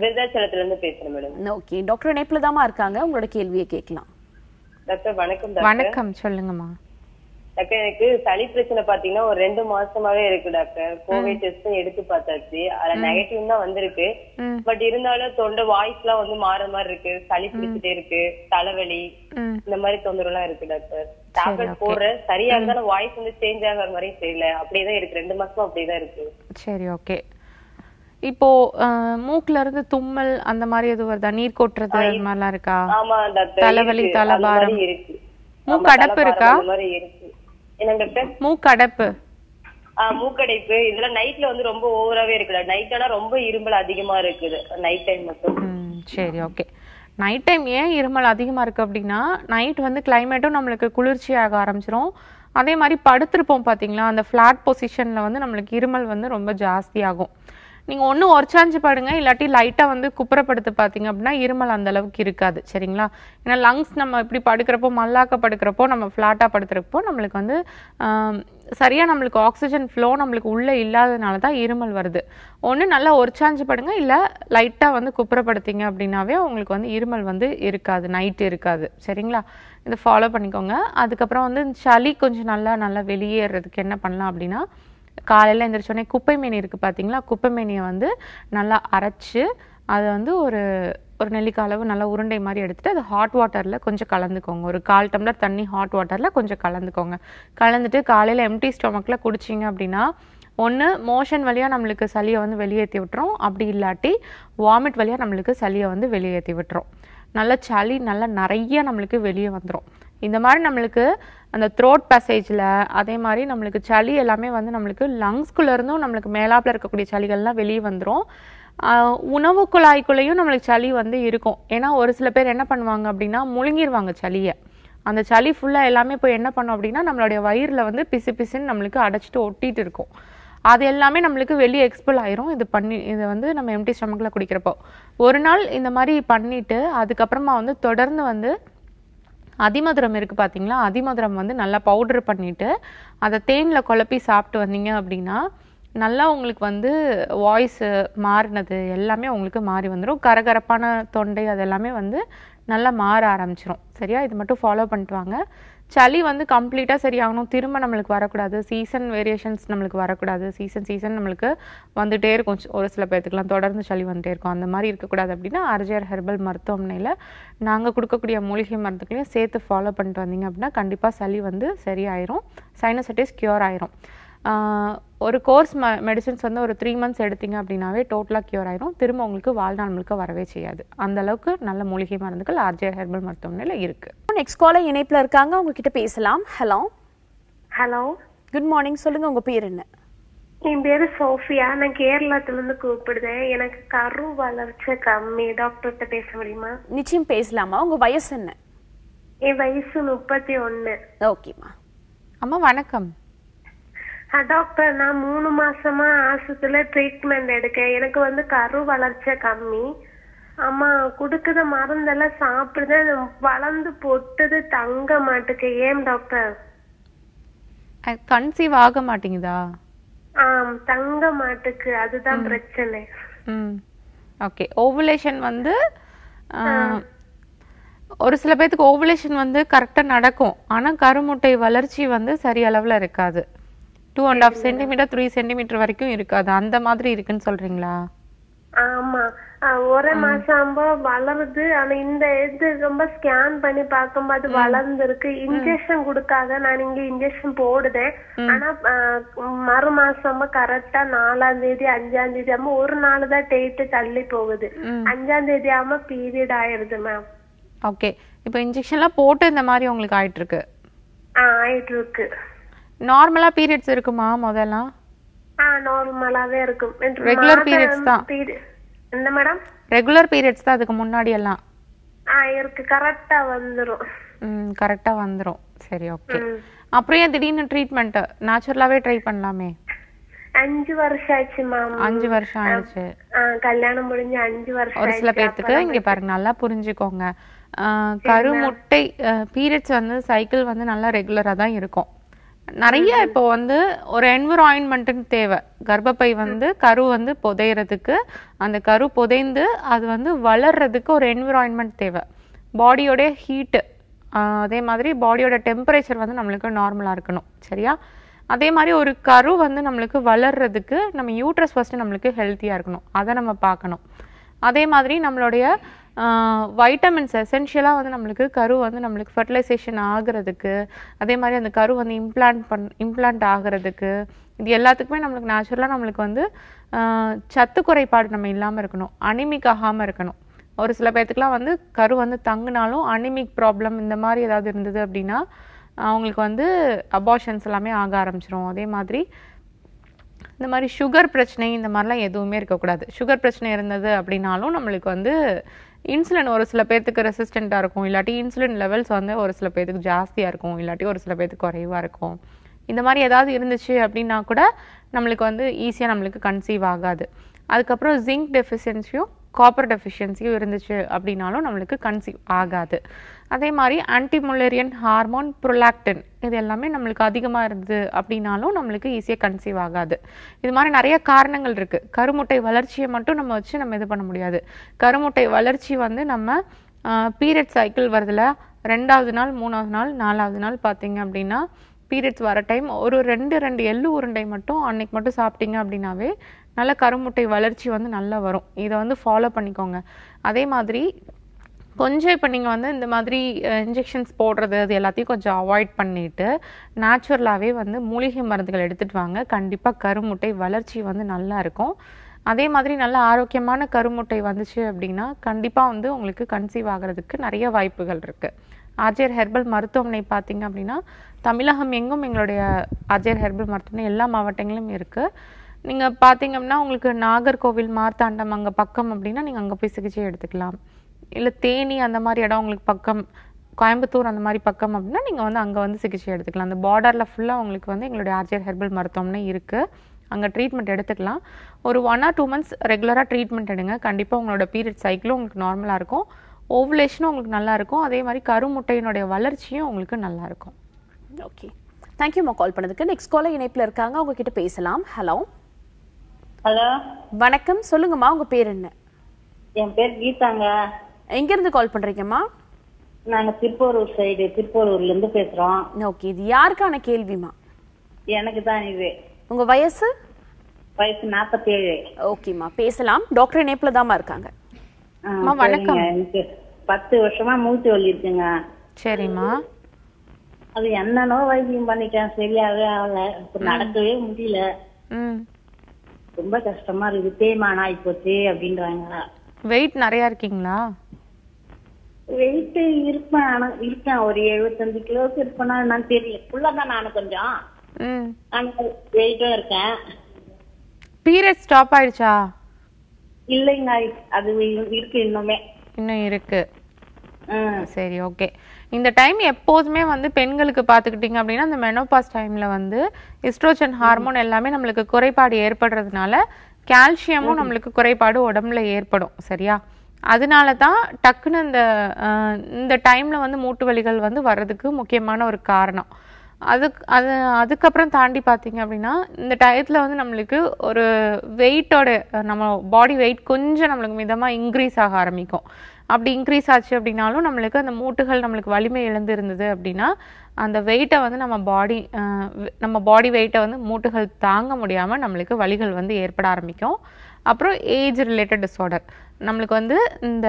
விருதாச்சலத்துல இருந்து பேசுறேன் மேடம் ஓகே டாக்டர் இணைப்புல தாமா இருக்காங்க உங்களோட கேள்வியை கேட்கலாம் டாக்டர் வணக்கம் வணக்கம் சொல்லுங்கம்மா டாக்டர் எனக்கு சளி பிரச்சனை பாத்தீங்கன்னா ஒரு ரெண்டு மாசமாவே இருக்கு டாக்டர் கோவிட் டெஸ்ட் எடுத்து பார்த்தாச்சு அதுல நெகட்டிவ் தான் வந்திருக்கு பட் இருந்தாலும் தொண்டை வாய்ஸ் எல்லாம் வந்து மாற மாதிரி இருக்கு சளி பிடிச்சிட்டே இருக்கு தலைவலி இந்த மாதிரி தொந்தரவு எல்லாம் இருக்கு டாக்டர் டேப்லெட் போடுறேன் சரியா இருந்தாலும் வாய்ஸ் வந்து சேஞ்ச் ஆகிற மாதிரி தெரியல அப்படியேதான் இருக்கு ரெண்டு மாசமும் அப்படியேதான் இருக்கு சரி ஓகே இப்போ மூக்குல இருந்து தும்மல் அந்த மாதிரி எதுவும் வருதா நீர் கொட்டுறது அது மாதிரிலாம் இருக்கா தலைவலி தலைபாரம் மூக்கடப்பு இருக்கா மூக்கடப்பு மூக்கடைப்பு இதெல்லாம் நைட்ல வந்து ரொம்ப ஓவராவே இருக்குல்ல நைட் ஆனா ரொம்ப இருமல் அதிகமா இருக்குது நைட் டைம் மட்டும் சரி ஓகே நைட் டைம் ஏன் இருமல் அதிகமா இருக்கு அப்படின்னா நைட் வந்து கிளைமேட்டும் நம்மளுக்கு குளிர்ச்சியாக ஆரம்பிச்சிரும் அதே மாதிரி படுத்திருப்போம் பாத்தீங்களா அந்த ஃப்ளாட் பொசிஷன்ல வந்து நம்மளுக்கு இருமல் வந்து ரொம்ப ஜாஸ்தி ஆகும் நீங்கள் ஒன்று ஒரச்சாஞ்சு பாடுங்க இல்லாட்டி லைட்டாக வந்து குப்புறப்படுத்து பார்த்தீங்க அப்படின்னா இருமல் அந்த அளவுக்கு இருக்காது சரிங்களா ஏன்னா லங்ஸ் நம்ம இப்படி படுக்கிறப்போ மல்லாக்க படுக்கிறப்போ நம்ம ஃப்ளாட்டாக படுத்துறப்போ நம்மளுக்கு வந்து சரியாக நம்மளுக்கு ஆக்சிஜன் ஃப்ளோ நம்மளுக்கு உள்ளே இல்லாததுனால தான் இருமல் வருது ஒன்று நல்லா ஒரிச்சாஞ்சு பாடுங்க இல்லை லைட்டாக வந்து குப்புறப்படுத்திங்க அப்படின்னாவே உங்களுக்கு வந்து இருமல் வந்து இருக்காது நைட்டு இருக்காது சரிங்களா இதை ஃபாலோ பண்ணிக்கோங்க அதுக்கப்புறம் வந்து சளி கொஞ்சம் நல்லா நல்லா வெளியேறதுக்கு என்ன பண்ணலாம் அப்படின்னா காலையில் எந்திரிச்சோடனே குப்பை மேனி இருக்குது பார்த்தீங்களா குப்பை மேனியை வந்து நல்லா அரைச்சி அதை வந்து ஒரு ஒரு நெல்லிக்காய் அளவு நல்லா உருண்டை மாதிரி எடுத்துகிட்டு அது ஹாட் வாட்டரில் கொஞ்சம் கலந்துக்கோங்க ஒரு கால் டம்ளர் தண்ணி ஹாட் வாட்டரில் கொஞ்சம் கலந்துக்கோங்க கலந்துட்டு காலையில் எம்டி ஸ்டொமக்கில் குடிச்சிங்க அப்படின்னா ஒன்று மோஷன் வழியாக நம்மளுக்கு சளியை வந்து வெளியேற்றி விட்டுரும் அப்படி இல்லாட்டி வாமிட் வழியாக நம்மளுக்கு சளியை வந்து வெளியேற்றி விட்டுரும் நல்லா சளி நல்லா நிறைய நம்மளுக்கு வெளியே வந்துடும் இந்த மாதிரி நம்மளுக்கு அந்த த்ரோட் பேசேஜில் அதே மாதிரி நம்மளுக்கு சளி எல்லாமே வந்து நம்மளுக்கு லங்ஸ்குள்ளேருந்தும் நம்மளுக்கு மேலாப்பில் இருக்கக்கூடிய சளிகள்லாம் வெளியே வந்துடும் உணவு குழாய்க்குள்ளேயும் நம்மளுக்கு சளி வந்து இருக்கும் ஏன்னா ஒரு சில பேர் என்ன பண்ணுவாங்க அப்படின்னா முழுங்கிடுவாங்க சளியை அந்த சளி ஃபுல்லாக எல்லாமே போய் என்ன பண்ணோம் அப்படின்னா நம்மளுடைய வயிறில் வந்து பிசு பிசுன்னு நம்மளுக்கு அடைச்சிட்டு ஒட்டிகிட்டு இருக்கும் அது எல்லாமே நம்மளுக்கு வெளியே எக்ஸ்போல் ஆயிரும் இது பண்ணி இதை வந்து நம்ம எம்டி ஸ்டமக்கில் குடிக்கிறப்போ ஒரு நாள் இந்த மாதிரி பண்ணிவிட்டு அதுக்கப்புறமா வந்து தொடர்ந்து வந்து அதிமதுரம் இருக்குது பார்த்தீங்களா அதிமதுரம் வந்து நல்லா பவுட்ரு பண்ணிவிட்டு அதை தேனில் குழப்பி சாப்பிட்டு வந்தீங்க அப்படின்னா நல்லா உங்களுக்கு வந்து வாய்ஸு மாறினது எல்லாமே உங்களுக்கு மாறி வந்துடும் கரகரப்பான தொண்டை அது எல்லாமே வந்து நல்லா மாற ஆரம்பிச்சிடும் சரியா இது மட்டும் ஃபாலோ பண்ணிட்டு வாங்க சளி வந்து கம்ப்ளீட்டாக சரியாகணும் திரும்ப நம்மளுக்கு வரக்கூடாது சீசன் வேரியேஷன்ஸ் நம்மளுக்கு வரக்கூடாது சீசன் சீசன் நம்மளுக்கு வந்துகிட்டே இருக்கும் ஒரு சில பேர்த்துக்கெலாம் தொடர்ந்து சளி வந்துகிட்டே இருக்கும் அந்த மாதிரி இருக்கக்கூடாது அப்படின்னா அர்ஜிஆர் ஹெர்பல் மருத்துவமனையில் நாங்கள் கொடுக்கக்கூடிய மூலிகை மருந்துகளையும் சேர்த்து ஃபாலோ பண்ணிட்டு வந்தீங்க அப்படின்னா கண்டிப்பாக சளி வந்து சரியாயிரும் சைனசைட்டிஸ் க்யூர் ஆயிரும் ஒரு கோர்ஸ் ம மெடிசின்ஸ் வந்து ஒரு த்ரீ மந்த்ஸ் எடுத்தீங்க அப்படின்னாவே டோட்டலாக க்யூர் ஆயிரும் திரும்ப உங்களுக்கு வாழ்நாள் முழுக்க வரவே செய்யாது அந்த அளவுக்கு நல்ல மூலிகை மருந்துகள் ஆர்ஜே ஹெர்பல் மருத்துவமனையில் இருக்கு நெக்ஸ்ட் காலை இணைப்பில் இருக்காங்க உங்ககிட்ட பேசலாம் ஹலோ ஹலோ குட் மார்னிங் சொல்லுங்கள் உங்கள் பேர் என்ன என் பேரு சோஃபியா நான் கேரளாத்துல இருந்து கூப்பிடுறேன் எனக்கு கரு வளர்ச்சி கம்மி டாக்டர் பேச முடியுமா நிச்சயம் பேசலாமா உங்க வயசு என்ன என் வயசு முப்பத்தி ஒன்னு ஓகேம்மா அம்மா வணக்கம் டாக்டர் நான் மூணு மாசமா ஆஸ்பத்திரியில ட்ரீட்மெண்ட் எடுக்கேன் எனக்கு வந்து கரு வளர்ச்சி கம்மி ஆமா குடுக்கிற மருந்தெல்லாம் சாப்பிடுறது வளர்ந்து பொட்டது தங்க மாட்டுக்கு ஏன் டாக்டர் கன்சீவ் ஆக மாட்டேங்குதா ஆம் தங்க மாட்டுக்கு அதுதான் பிரச்சனை ஓகே ஓவுலேஷன் வந்து ஒரு சில பேத்துக்கு ஓவுலேஷன் வந்து கரெக்டாக நடக்கும் ஆனால் கருமுட்டை வளர்ச்சி வந்து சரி அளவில் இருக்காது two and half centimetre three centimetre வரைக்கும் இருக்காது அந்த மாதிரி இருக்குன்னு சொல்றீங்களா ஆமா ஒரே மாசம் வளருது ஆனா இந்த இது ரொம்ப ஸ்கேன் பண்ணி பார்க்கும்போது வளர்ந்துருக்கு இன்ஜெக்ஷன் கொடுக்காத நான் இங்க இன்ஜெக்ஷன் போடுதேன் ஆனா மறு மாசம் கரெக்டா நாலாம் தேதி அஞ்சாம் தேதி ஆமா ஒரு நாள் தான் டேட்டு தள்ளி போகுது அஞ்சாம் தேதி ஆமா பீரியட் ஆயிருது மேம் ஓகே இப்போ இன்ஜெக்ஷன்லாம் போட்டு இந்த மாதிரி உங்களுக்கு ஆயிட்டு இருக்கு ஆயிட்டு இருக்கு நார்மலா பீரியட்ஸ் இருக்குமா முதல்ல ஆ நார்மலாவே இருக்கும் ரெகுலர் பீரியட்ஸ் தான் என்ன மேடம் ரெகுலர் பீரியட்ஸ் தான் அதுக்கு முன்னாடி எல்லாம் ஆ இருக்கு கரெக்ட்டா வந்துரும் ம் கரெக்ட்டா வந்துரும் சரி ஓகே அப்புறம் ஏன் திடீர்னு ட்ரீட்மெண்ட் நேச்சுரலாவே ட்ரை பண்ணலாமே அஞ்சு வருஷம் ஆச்சு மேம் அஞ்சு வருஷம் ஆயிடுச்சு கல்யாணம் முடிஞ்சு அஞ்சு வருஷம் ஒரு சில பேர்த்துக்கு இங்க பாருங்க நல்லா புரிஞ்சுக்கோங்க கருமுட்டை பீரியட்ஸ் வந்து சைக்கிள் வந்து நல்லா ரெகுலரா தான் இருக்கும் நிறைய இப்போ வந்து ஒரு என்விராயின்மெண்ட்டுன்னு தேவை கர்ப்பப்பை வந்து கரு வந்து புதையிறதுக்கு அந்த கரு புதைந்து அது வந்து வளர்றதுக்கு ஒரு என்விராயின்மெண்ட் தேவை பாடியோடைய ஹீட்டு அதே மாதிரி பாடியோட டெம்பரேச்சர் வந்து நம்மளுக்கு நார்மலாக இருக்கணும் சரியா அதே மாதிரி ஒரு கரு வந்து நம்மளுக்கு வளர்றதுக்கு நம்ம யூட்ரஸ் ஃபஸ்ட்டு நம்மளுக்கு ஹெல்த்தியாக இருக்கணும் அதை நம்ம பார்க்கணும் அதே மாதிரி நம்மளுடைய வைட்டமின்ஸ் எசென்ஷியலாக வந்து நம்மளுக்கு கரு வந்து நம்மளுக்கு ஃபர்டிலைசேஷன் ஆகிறதுக்கு அதே மாதிரி அந்த கரு வந்து இம்ப்ளான்ட் பண் இம்ப்ளான்ட் ஆகிறதுக்கு இது எல்லாத்துக்குமே நம்மளுக்கு நேச்சுரலாக நம்மளுக்கு வந்து சத்து குறைபாடு நம்ம இல்லாமல் இருக்கணும் அனிமிக் ஆகாமல் இருக்கணும் ஒரு சில பேர்த்துக்குலாம் வந்து கரு வந்து தங்கினாலும் அனிமிக் ப்ராப்ளம் இந்த மாதிரி ஏதாவது இருந்தது அப்படின்னா அவங்களுக்கு வந்து அபார்ஷன்ஸ் எல்லாமே ஆக ஆரம்பிச்சிரும் அதே மாதிரி இந்த மாதிரி சுகர் பிரச்சனை இந்த மாதிரிலாம் எதுவுமே இருக்கக்கூடாது சுகர் பிரச்சனை இருந்தது அப்படின்னாலும் நம்மளுக்கு வந்து இன்சுலின் ஒரு சில பேர்த்துக்கு ரெசிஸ்டண்ட்டாக இருக்கும் இல்லாட்டி இன்சுலின் லெவல்ஸ் வந்து ஒரு சில பேர்த்துக்கு ஜாஸ்தியாக இருக்கும் இல்லாட்டி ஒரு சில பேர்த்துக்கு குறைவாக இருக்கும் இந்த மாதிரி ஏதாவது இருந்துச்சு அப்படின்னா கூட நம்மளுக்கு வந்து ஈஸியாக நம்மளுக்கு கன்சீவ் ஆகாது அதுக்கப்புறம் ஜிங்க் டெஃபிஷியன்சியும் காப்பர் டெஃபிஷியன்சியும் இருந்துச்சு அப்படின்னாலும் நம்மளுக்கு கன்சீவ் ஆகாது அதே மாதிரி ஆன்டிமுலேரியன் ஹார்மோன் ப்ரொலாக்டின் இது எல்லாமே நம்மளுக்கு அதிகமாக இருந்தது அப்படின்னாலும் நம்மளுக்கு ஈஸியாக கன்சீவ் ஆகாது இது மாதிரி நிறைய காரணங்கள் இருக்குது கருமுட்டை வளர்ச்சியை மட்டும் நம்ம வச்சு நம்ம இது பண்ண முடியாது கருமுட்டை வளர்ச்சி வந்து நம்ம பீரியட் சைக்கிள் வரதில் ரெண்டாவது நாள் மூணாவது நாள் நாலாவது நாள் பார்த்தீங்க அப்படின்னா பீரியட்ஸ் வர டைம் ஒரு ரெண்டு ரெண்டு எள்ளு உருண்டை மட்டும் அன்னைக்கு மட்டும் சாப்பிட்டீங்க அப்படின்னாவே நல்ல கருமுட்டை வளர்ச்சி வந்து நல்லா வரும் இதை வந்து ஃபாலோ பண்ணிக்கோங்க அதே மாதிரி கொஞ்சம் இப்போ நீங்கள் வந்து இந்த மாதிரி இன்ஜெக்ஷன்ஸ் போடுறது அது எல்லாத்தையும் கொஞ்சம் அவாய்ட் பண்ணிவிட்டு நேச்சுரலாகவே வந்து மூலிகை மருந்துகள் எடுத்துகிட்டு வாங்க கண்டிப்பாக கருமுட்டை வளர்ச்சி வந்து நல்லா இருக்கும் அதே மாதிரி நல்ல ஆரோக்கியமான கருமுட்டை வந்துச்சு அப்படின்னா கண்டிப்பாக வந்து உங்களுக்கு கன்சீவ் ஆகிறதுக்கு நிறைய வாய்ப்புகள் இருக்குது ஆஜயர் ஹெர்பல் மருத்துவமனை பார்த்திங்க அப்படின்னா தமிழகம் எங்கும் எங்களுடைய ஆஜயர் ஹெர்பல் மருத்துவமனை எல்லா மாவட்டங்களும் இருக்குது நீங்கள் பார்த்தீங்க அப்படின்னா உங்களுக்கு நாகர்கோவில் மார்த்தாண்டம் அங்கே பக்கம் அப்படின்னா நீங்கள் அங்கே போய் சிகிச்சை எடுத்துக்கலாம் இல்லை தேனி அந்த மாதிரி இடம் உங்களுக்கு பக்கம் கோயம்புத்தூர் அந்த மாதிரி பக்கம் அப்படின்னா நீங்கள் வந்து அங்கே வந்து சிகிச்சை எடுத்துக்கலாம் அந்த பார்டரில் ஃபுல்லாக உங்களுக்கு வந்து எங்களுடைய ஆர்ஜியர் ஹெர்பல் மருத்துவம்னு இருக்குது அங்கே ட்ரீட்மெண்ட் எடுத்துக்கலாம் ஒரு ஒன் ஆர் டூ மந்த்ஸ் ரெகுலராக ட்ரீட்மெண்ட் எடுங்க கண்டிப்பாக உங்களோட பீரியட் சைக்கிளும் உங்களுக்கு நார்மலாக இருக்கும் ஓவுலேஷனும் உங்களுக்கு நல்லாயிருக்கும் அதே மாதிரி கருமுட்டையினுடைய வளர்ச்சியும் உங்களுக்கு நல்லாயிருக்கும் ஓகே தேங்க்யூம்மா கால் பண்ணதுக்கு நெக்ஸ்ட் காலை இணைப்பில் இருக்காங்க உங்ககிட்ட பேசலாம் ஹலோ ஹலோ வணக்கம் சொல்லுங்கம்மா உங்கள் பேர் என்ன என் பேர் கீதாங்க இருந்து கால் பண்றீங்கம்மா நாங்க திருப்பூரூர் சைடு திருப்பூர்ல இருந்து பேசுறோம் ஓகே இது யாருக்கான கேள்விமா எனக்கு தான் இது உங்க வயசு வயசு நாற்பத்தி ஏழு ஓகேம்மா பேசலாம் டாக்டர் இணைப்புல தாம்மா இருக்காங்க வணக்கம் எனக்கு பத்து வருஷமா மூச்சு வலி இருக்குங்க சரிம்மா அது என்னனோ வைத்தியம் பண்ணிட்டேன் சரியாவே ஆகல நடக்கவே முடியல ரொம்ப கஷ்டமா இருக்கு தேய்மானம் ஆகி போச்சு அப்படின்றாங்க வெயிட் நிறைய இருக்கீங்களா வெயிட் இருப்பேன் ஆனா இருக்கேன் ஒரு எழுபத்தஞ்சு கிலோக்கு இருப்பேனா என்னன்னு தெரியல ஃபுல்லா தான் நானும் கொஞ்சம் ஆனா வெயிட்டும் இருக்கேன் பீரியட் ஸ்டாப் ஆயிடுச்சா இல்லைங்க அது இருக்கு இன்னுமே இன்னும் இருக்கு சரி ஓகே இந்த டைம் எப்போதுமே வந்து பெண்களுக்கு பார்த்துக்கிட்டிங்க அப்படின்னா அந்த மெனோபாஸ் டைமில் வந்து இஸ்ட்ரோஜன் ஹார்மோன் எல்லாமே நம்மளுக்கு குறைபாடு ஏற்படுறதுனால கால்சியமும் நம்மளுக்கு குறைபாடு உடம்புல ஏற்படும் சரியா அதனால தான் டக்குன்னு இந்த இந்த டைமில் வந்து மூட்டு வலிகள் வந்து வர்றதுக்கு முக்கியமான ஒரு காரணம் அதுக்கு அது அதுக்கப்புறம் தாண்டி பார்த்தீங்க அப்படின்னா இந்த டயத்தில் வந்து நம்மளுக்கு ஒரு வெயிட்டோட நம்ம பாடி வெயிட் கொஞ்சம் நம்மளுக்கு மிதமாக இன்க்ரீஸ் ஆக ஆரம்பிக்கும் அப்படி இன்க்ரீஸ் ஆச்சு அப்படின்னாலும் நம்மளுக்கு அந்த மூட்டுகள் நம்மளுக்கு வலிமை இழந்து இருந்தது அப்படின்னா அந்த வெயிட்டை வந்து நம்ம பாடி நம்ம பாடி வெயிட்டை வந்து மூட்டுகள் தாங்க முடியாமல் நம்மளுக்கு வலிகள் வந்து ஏற்பட ஆரம்பிக்கும் அப்புறம் ஏஜ் ரிலேட்டட் டிஸார்டர் நம்மளுக்கு வந்து இந்த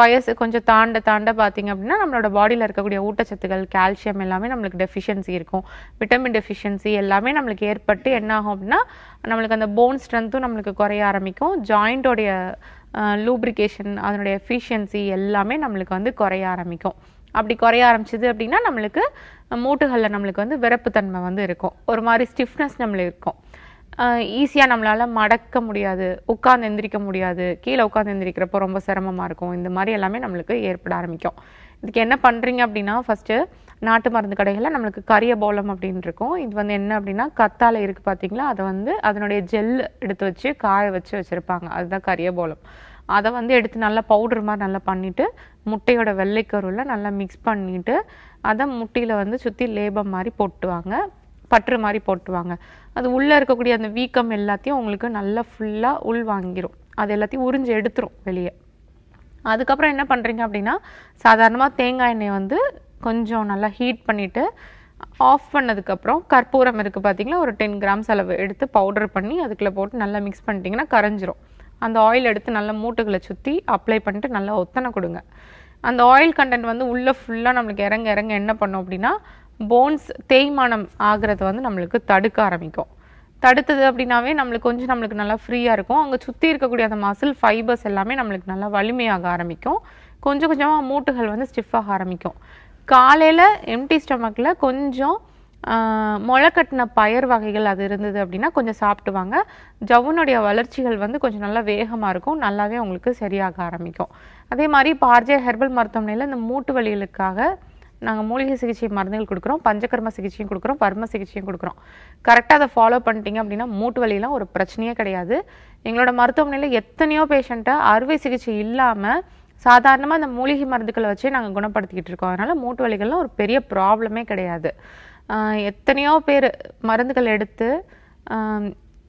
வயசு கொஞ்சம் தாண்ட தாண்ட பார்த்திங்க அப்படின்னா நம்மளோட பாடியில் இருக்கக்கூடிய ஊட்டச்சத்துக்கள் கால்சியம் எல்லாமே நம்மளுக்கு டெஃபிஷியன்சி இருக்கும் விட்டமின் டெஃபிஷியன்சி எல்லாமே நம்மளுக்கு ஏற்பட்டு என்ன ஆகும் அப்படின்னா நம்மளுக்கு அந்த போன் ஸ்ட்ரென்த்தும் நம்மளுக்கு குறைய ஆரம்பிக்கும் ஜாயிண்ட்டோடைய லூப்ரிகேஷன் அதனுடைய எஃபிஷியன்சி எல்லாமே நம்மளுக்கு வந்து குறைய ஆரம்பிக்கும் அப்படி குறைய ஆரம்பிச்சிது அப்படின்னா நம்மளுக்கு மூட்டுகளில் நம்மளுக்கு வந்து விறப்புத்தன்மை வந்து இருக்கும் ஒரு மாதிரி ஸ்டிஃப்னஸ் நம்மளுக்கு இருக்கும் ஈஸியாக நம்மளால் மடக்க முடியாது உட்காந்து எந்திரிக்க முடியாது கீழே உட்காந்து எந்திரிக்கிறப்போ ரொம்ப சிரமமாக இருக்கும் இந்த மாதிரி எல்லாமே நம்மளுக்கு ஏற்பட ஆரம்பிக்கும் இதுக்கு என்ன பண்ணுறீங்க அப்படின்னா ஃபஸ்ட்டு நாட்டு மருந்து கடைகளில் நம்மளுக்கு கரிய போலம் அப்படின்னு இருக்கும் இது வந்து என்ன அப்படின்னா கத்தாழை இருக்குது பார்த்தீங்களா அதை வந்து அதனுடைய ஜெல் எடுத்து வச்சு காய வச்சு வச்சுருப்பாங்க அதுதான் கரிய போலம் அதை வந்து எடுத்து நல்லா பவுடர் மாதிரி நல்லா பண்ணிவிட்டு முட்டையோட வெள்ளைக்கருவில் நல்லா மிக்ஸ் பண்ணிவிட்டு அதை முட்டியில் வந்து சுற்றி லேபம் மாதிரி போட்டுவாங்க பற்று மாதிரி போட்டுவாங்க அது உள்ளே இருக்கக்கூடிய அந்த வீக்கம் எல்லாத்தையும் உங்களுக்கு நல்லா ஃபுல்லாக உள் வாங்கிரும் அது எல்லாத்தையும் உறிஞ்சு எடுத்துரும் வெளியே அதுக்கப்புறம் என்ன பண்ணுறீங்க அப்படின்னா சாதாரணமாக தேங்காய் எண்ணெய் வந்து கொஞ்சம் நல்லா ஹீட் பண்ணிவிட்டு ஆஃப் பண்ணதுக்கப்புறம் கற்பூரம் இருக்குது பார்த்திங்களா ஒரு டென் கிராம்ஸ் அளவு எடுத்து பவுடர் பண்ணி அதுக்குள்ளே போட்டு நல்லா மிக்ஸ் பண்ணிட்டிங்கன்னா கரைஞ்சிரும் அந்த ஆயில் எடுத்து நல்லா மூட்டுகளை சுற்றி அப்ளை பண்ணிட்டு நல்லா ஒத்தனை கொடுங்க அந்த ஆயில் கண்டென்ட் வந்து உள்ளே ஃபுல்லாக நம்மளுக்கு இறங்க இறங்க என்ன பண்ணும் அப்படின்னா போன்ஸ் தேய்மானம் ஆகிறது வந்து நம்மளுக்கு தடுக்க ஆரம்பிக்கும் தடுத்தது அப்படின்னாவே நம்மளுக்கு கொஞ்சம் நம்மளுக்கு நல்லா ஃப்ரீயாக இருக்கும் அங்கே சுற்றி இருக்கக்கூடிய அந்த மசில் ஃபைபர்ஸ் எல்லாமே நம்மளுக்கு நல்லா வலிமையாக ஆரம்பிக்கும் கொஞ்சம் கொஞ்சமாக மூட்டுகள் வந்து ஸ்டிஃபாக ஆரம்பிக்கும் காலையில் எம்டி ஸ்டமக்கில் கொஞ்சம் முளை கட்டின பயர் வகைகள் அது இருந்தது அப்படின்னா கொஞ்சம் வாங்க ஜவுனுடைய வளர்ச்சிகள் வந்து கொஞ்சம் நல்லா வேகமாக இருக்கும் நல்லாவே உங்களுக்கு சரியாக ஆரம்பிக்கும் அதே மாதிரி பார்ஜே ஹெர்பல் மருத்துவமனையில் இந்த மூட்டு வலிகளுக்காக நாங்கள் மூலிகை சிகிச்சை மருந்துகள் கொடுக்குறோம் பஞ்சகர்ம சிகிச்சையும் கொடுக்குறோம் பர்ம சிகிச்சையும் கொடுக்குறோம் கரெக்டாக அதை ஃபாலோ பண்ணிட்டீங்க அப்படின்னா மூட்டு வழியெலாம் ஒரு பிரச்சனையே கிடையாது எங்களோட மருத்துவமனையில் எத்தனையோ பேஷண்ட்டை அறுவை சிகிச்சை இல்லாமல் சாதாரணமாக அந்த மூலிகை மருந்துகளை வச்சே நாங்கள் குணப்படுத்திக்கிட்டு இருக்கோம் அதனால் மூட்டு வழிகள்லாம் ஒரு பெரிய ப்ராப்ளமே கிடையாது எத்தனையோ பேர் மருந்துகள் எடுத்து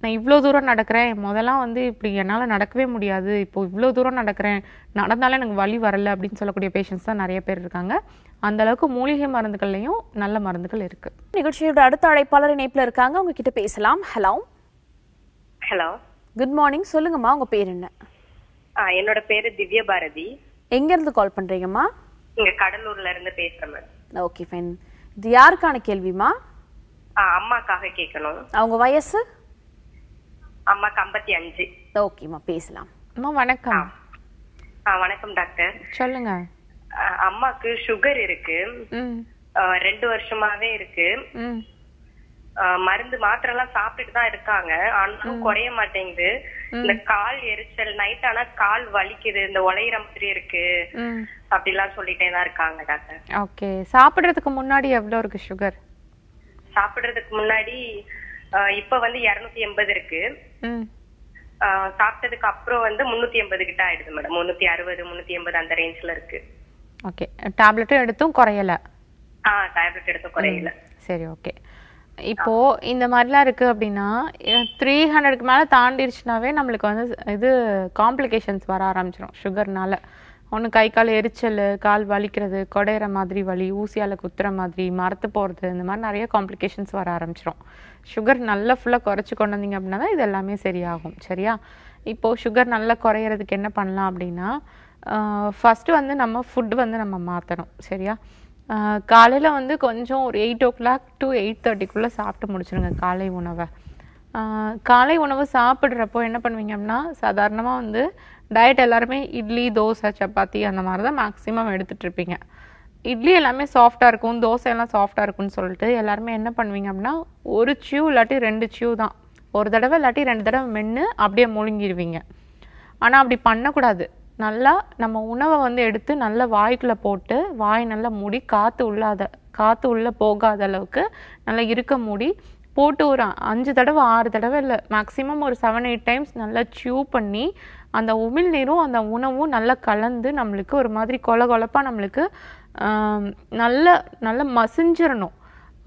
நான் இவ்வளோ தூரம் நடக்கிறேன் முதலாம் வந்து இப்படி என்னால் நடக்கவே முடியாது இப்போ இவ்வளோ தூரம் நடக்கிறேன் நடந்தாலும் எனக்கு வழி வரலை அப்படின்னு சொல்லக்கூடிய பேஷண்ட்ஸ் தான் நிறைய பேர் இருக்காங்க அந்த அளவுக்கு மூலிகை மருந்துகள்லையும் நல்ல மருந்துகள் இருக்கு நிகழ்ச்சியோட அடுத்த அழைப்பாளர் இணைப்பில் இருக்காங்க உங்ககிட்ட பேசலாம் ஹலோ ஹலோ குட் மார்னிங் சொல்லுங்கம்மா உங்க பேர் என்ன என்னோட பேரு திவ்ய பாரதி எங்க இருந்து கால் பண்றீங்கம்மா இங்க கடலூர்ல இருந்து பேசுறேன் ஓகே ஃபைன் இது யாருக்கான கேள்விமா அம்மாக்காக கேட்கணும் அவங்க வயசு அம்மா கம்பத்தி அஞ்சு ஓகேம்மா பேசலாம் அம்மா வணக்கம் வணக்கம் டாக்டர் சொல்லுங்க அம்மாக்கு சுகர் இருக்கு ரெண்டு வருஷமாவே இருக்கு மருந்து மாத்திரை எல்லாம் சாப்பிட்டுட்டு தான் இருக்காங்க ஆனாலும் குறைய மாட்டேங்குது இந்த கால் எரிச்சல் நைட் ஆனா கால் வலிக்குது இந்த உலையிற மாதிரி இருக்கு அப்படி எல்லாம் சொல்லிட்டே தான் இருக்காங்க டாக்டர் ஓகே சாப்பிடுறதுக்கு முன்னாடி எவ்வளவு இருக்கு சுகர் சாப்பிடுறதுக்கு முன்னாடி இப்ப வந்து இருநூத்தி எண்பது இருக்கு சாப்பிட்டதுக்கு அப்புறம் வந்து முன்னூத்தி எண்பது கிட்ட ஆயிடுது மேடம் முன்னூத்தி அறுபது முன்னூத்தி எண்பது அந்த ரேஞ்ச்ல இருக்கு ஓகே டேப்லெட்டும் எடுத்தும் குறையல ஆ டேப்லெட் எடுத்தும் குறையல சரி ஓகே இப்போ இந்த மாதிரிலாம் இருக்கு அப்படின்னா த்ரீ ஹண்ட்ரடுக்கு மேல தாண்டிடுச்சுனாவே நம்மளுக்கு வந்து இது காம்ப்ளிகேஷன்ஸ் வர ஆரம்பிச்சிடும் சுகர்னால ஒன்று கை கால் எரிச்சல் கால் வலிக்கிறது கொடையிற மாதிரி வலி ஊசியால் குத்துற மாதிரி மரத்து போகிறது இந்த மாதிரி நிறைய காம்ப்ளிகேஷன்ஸ் வர ஆரம்பிச்சிடும் சுகர் நல்லா ஃபுல்லாக குறைச்சி கொண்டு வந்தீங்க அப்படின்னா தான் இது எல்லாமே சரியாகும் சரியா இப்போது சுகர் நல்லா குறையிறதுக்கு என்ன பண்ணலாம் அப்படின்னா ஃபஸ்ட்டு வந்து நம்ம ஃபுட் வந்து நம்ம மாற்றணும் சரியா காலையில் வந்து கொஞ்சம் ஒரு eight o'clock to eight தேர்ட்டிக்குள்ளே சாப்பிட்டு முடிச்சிடுங்க காலை உணவை காலை உணவு சாப்பிட்றப்போ என்ன பண்ணுவீங்க அப்படின்னா சாதாரணமாக வந்து டயட் எல்லாருமே இட்லி தோசை சப்பாத்தி அந்த மாதிரி தான் மேக்ஸிமம் எடுத்துகிட்ருப்பீங்க இட்லி எல்லாமே சாஃப்டாக இருக்கும் தோசை எல்லாம் சாஃப்டாக இருக்கும்னு சொல்லிட்டு எல்லாருமே என்ன பண்ணுவீங்க அப்படின்னா ஒரு சியூ இல்லாட்டி ரெண்டு சியூ தான் ஒரு தடவை இல்லாட்டி ரெண்டு தடவை மென்று அப்படியே முழுங்கிடுவீங்க ஆனால் அப்படி பண்ணக்கூடாது நல்லா நம்ம உணவை வந்து எடுத்து நல்லா வாய்க்குள்ளே போட்டு வாய் நல்லா மூடி காற்று உள்ளாத காற்று உள்ளே போகாத அளவுக்கு நல்லா இருக்க மூடி போட்டு ஒரு அஞ்சு தடவை ஆறு தடவை இல்லை மேக்ஸிமம் ஒரு செவன் எயிட் டைம்ஸ் நல்லா சியூ பண்ணி அந்த உமிழ்நீரும் அந்த உணவும் நல்லா கலந்து நம்மளுக்கு ஒரு மாதிரி கொல கொலப்பாக நம்மளுக்கு நல்ல நல்ல மசிஞ்சிடணும்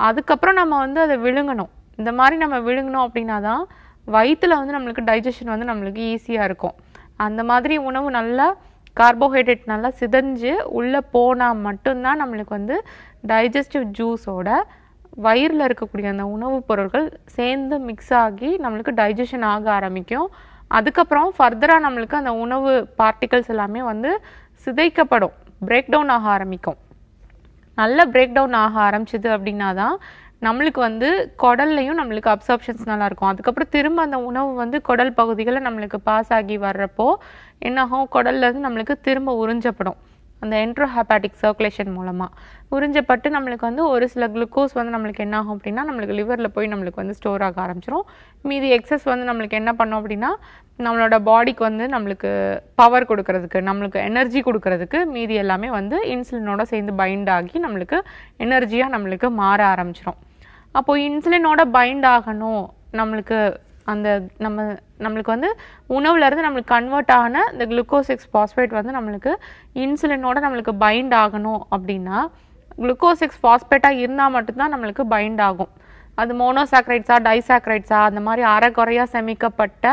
அதுக்கப்புறம் நம்ம வந்து அதை விழுங்கணும் இந்த மாதிரி நம்ம விழுங்கணும் அப்படின்னா தான் வயிற்றில் வந்து நம்மளுக்கு டைஜஷன் வந்து நம்மளுக்கு ஈஸியாக இருக்கும் அந்த மாதிரி உணவு நல்லா கார்போஹைட்ரேட் நல்லா சிதஞ்சு உள்ளே போனால் மட்டும்தான் நம்மளுக்கு வந்து டைஜஸ்டிவ் ஜூஸோட வயிறில் இருக்கக்கூடிய அந்த உணவுப் பொருட்கள் சேர்ந்து மிக்ஸ் ஆகி நம்மளுக்கு டைஜஷன் ஆக ஆரம்பிக்கும் அதுக்கப்புறம் ஃபர்தராக நம்மளுக்கு அந்த உணவு பார்ட்டிகல்ஸ் எல்லாமே வந்து சிதைக்கப்படும் பிரேக் டவுன் ஆக ஆரம்பிக்கும் நல்லா பிரேக் டவுன் ஆக ஆரம்பிச்சிது அப்படின்னா தான் நம்மளுக்கு வந்து குடல்லையும் நம்மளுக்கு அப்சார்ப்ஷன்ஸ் நல்லாயிருக்கும் அதுக்கப்புறம் திரும்ப அந்த உணவு வந்து குடல் பகுதிகளில் நம்மளுக்கு பாஸ் ஆகி வர்றப்போ என்னாகும் குடல்லேருந்து நம்மளுக்கு திரும்ப உறிஞ்சப்படும் அந்த என்ட்ரோஹேப்பாட்டிக் சர்க்குலேஷன் மூலமாக உறிஞ்சப்பட்டு நம்மளுக்கு வந்து ஒரு சில குளுக்கோஸ் வந்து நம்மளுக்கு என்ன ஆகும் அப்படின்னா நம்மளுக்கு லிவரில் போய் நம்மளுக்கு வந்து ஸ்டோர் ஆக ஆரம்பிச்சிரும் மீதி எக்ஸஸ் வந்து நம்மளுக்கு என்ன பண்ணோம் அப்படின்னா நம்மளோட பாடிக்கு வந்து நம்மளுக்கு பவர் கொடுக்கறதுக்கு நம்மளுக்கு எனர்ஜி கொடுக்கறதுக்கு மீதி எல்லாமே வந்து இன்சுலினோட சேர்ந்து பைண்ட் ஆகி நம்மளுக்கு எனர்ஜியாக நம்மளுக்கு மாற ஆரம்பிச்சிடும் அப்போது இன்சுலினோட பைண்ட் ஆகணும் நம்மளுக்கு அந்த நம்ம நம்மளுக்கு வந்து உணவுலேருந்து நம்மளுக்கு கன்வெர்ட் ஆன இந்த குளுக்கோஸ் எக்ஸ் பாஸ்பேட் வந்து நம்மளுக்கு இன்சுலினோட நம்மளுக்கு பைண்ட் ஆகணும் அப்படின்னா குளுக்கோஸ் எக்ஸ் பாஸ்பேட்டாக இருந்தால் மட்டும்தான் நம்மளுக்கு பைண்ட் ஆகும் அது மோனோசாக்ரைட்ஸா டைசாக்ரைட்ஸா அந்த மாதிரி அறகுறையாக சேமிக்கப்பட்ட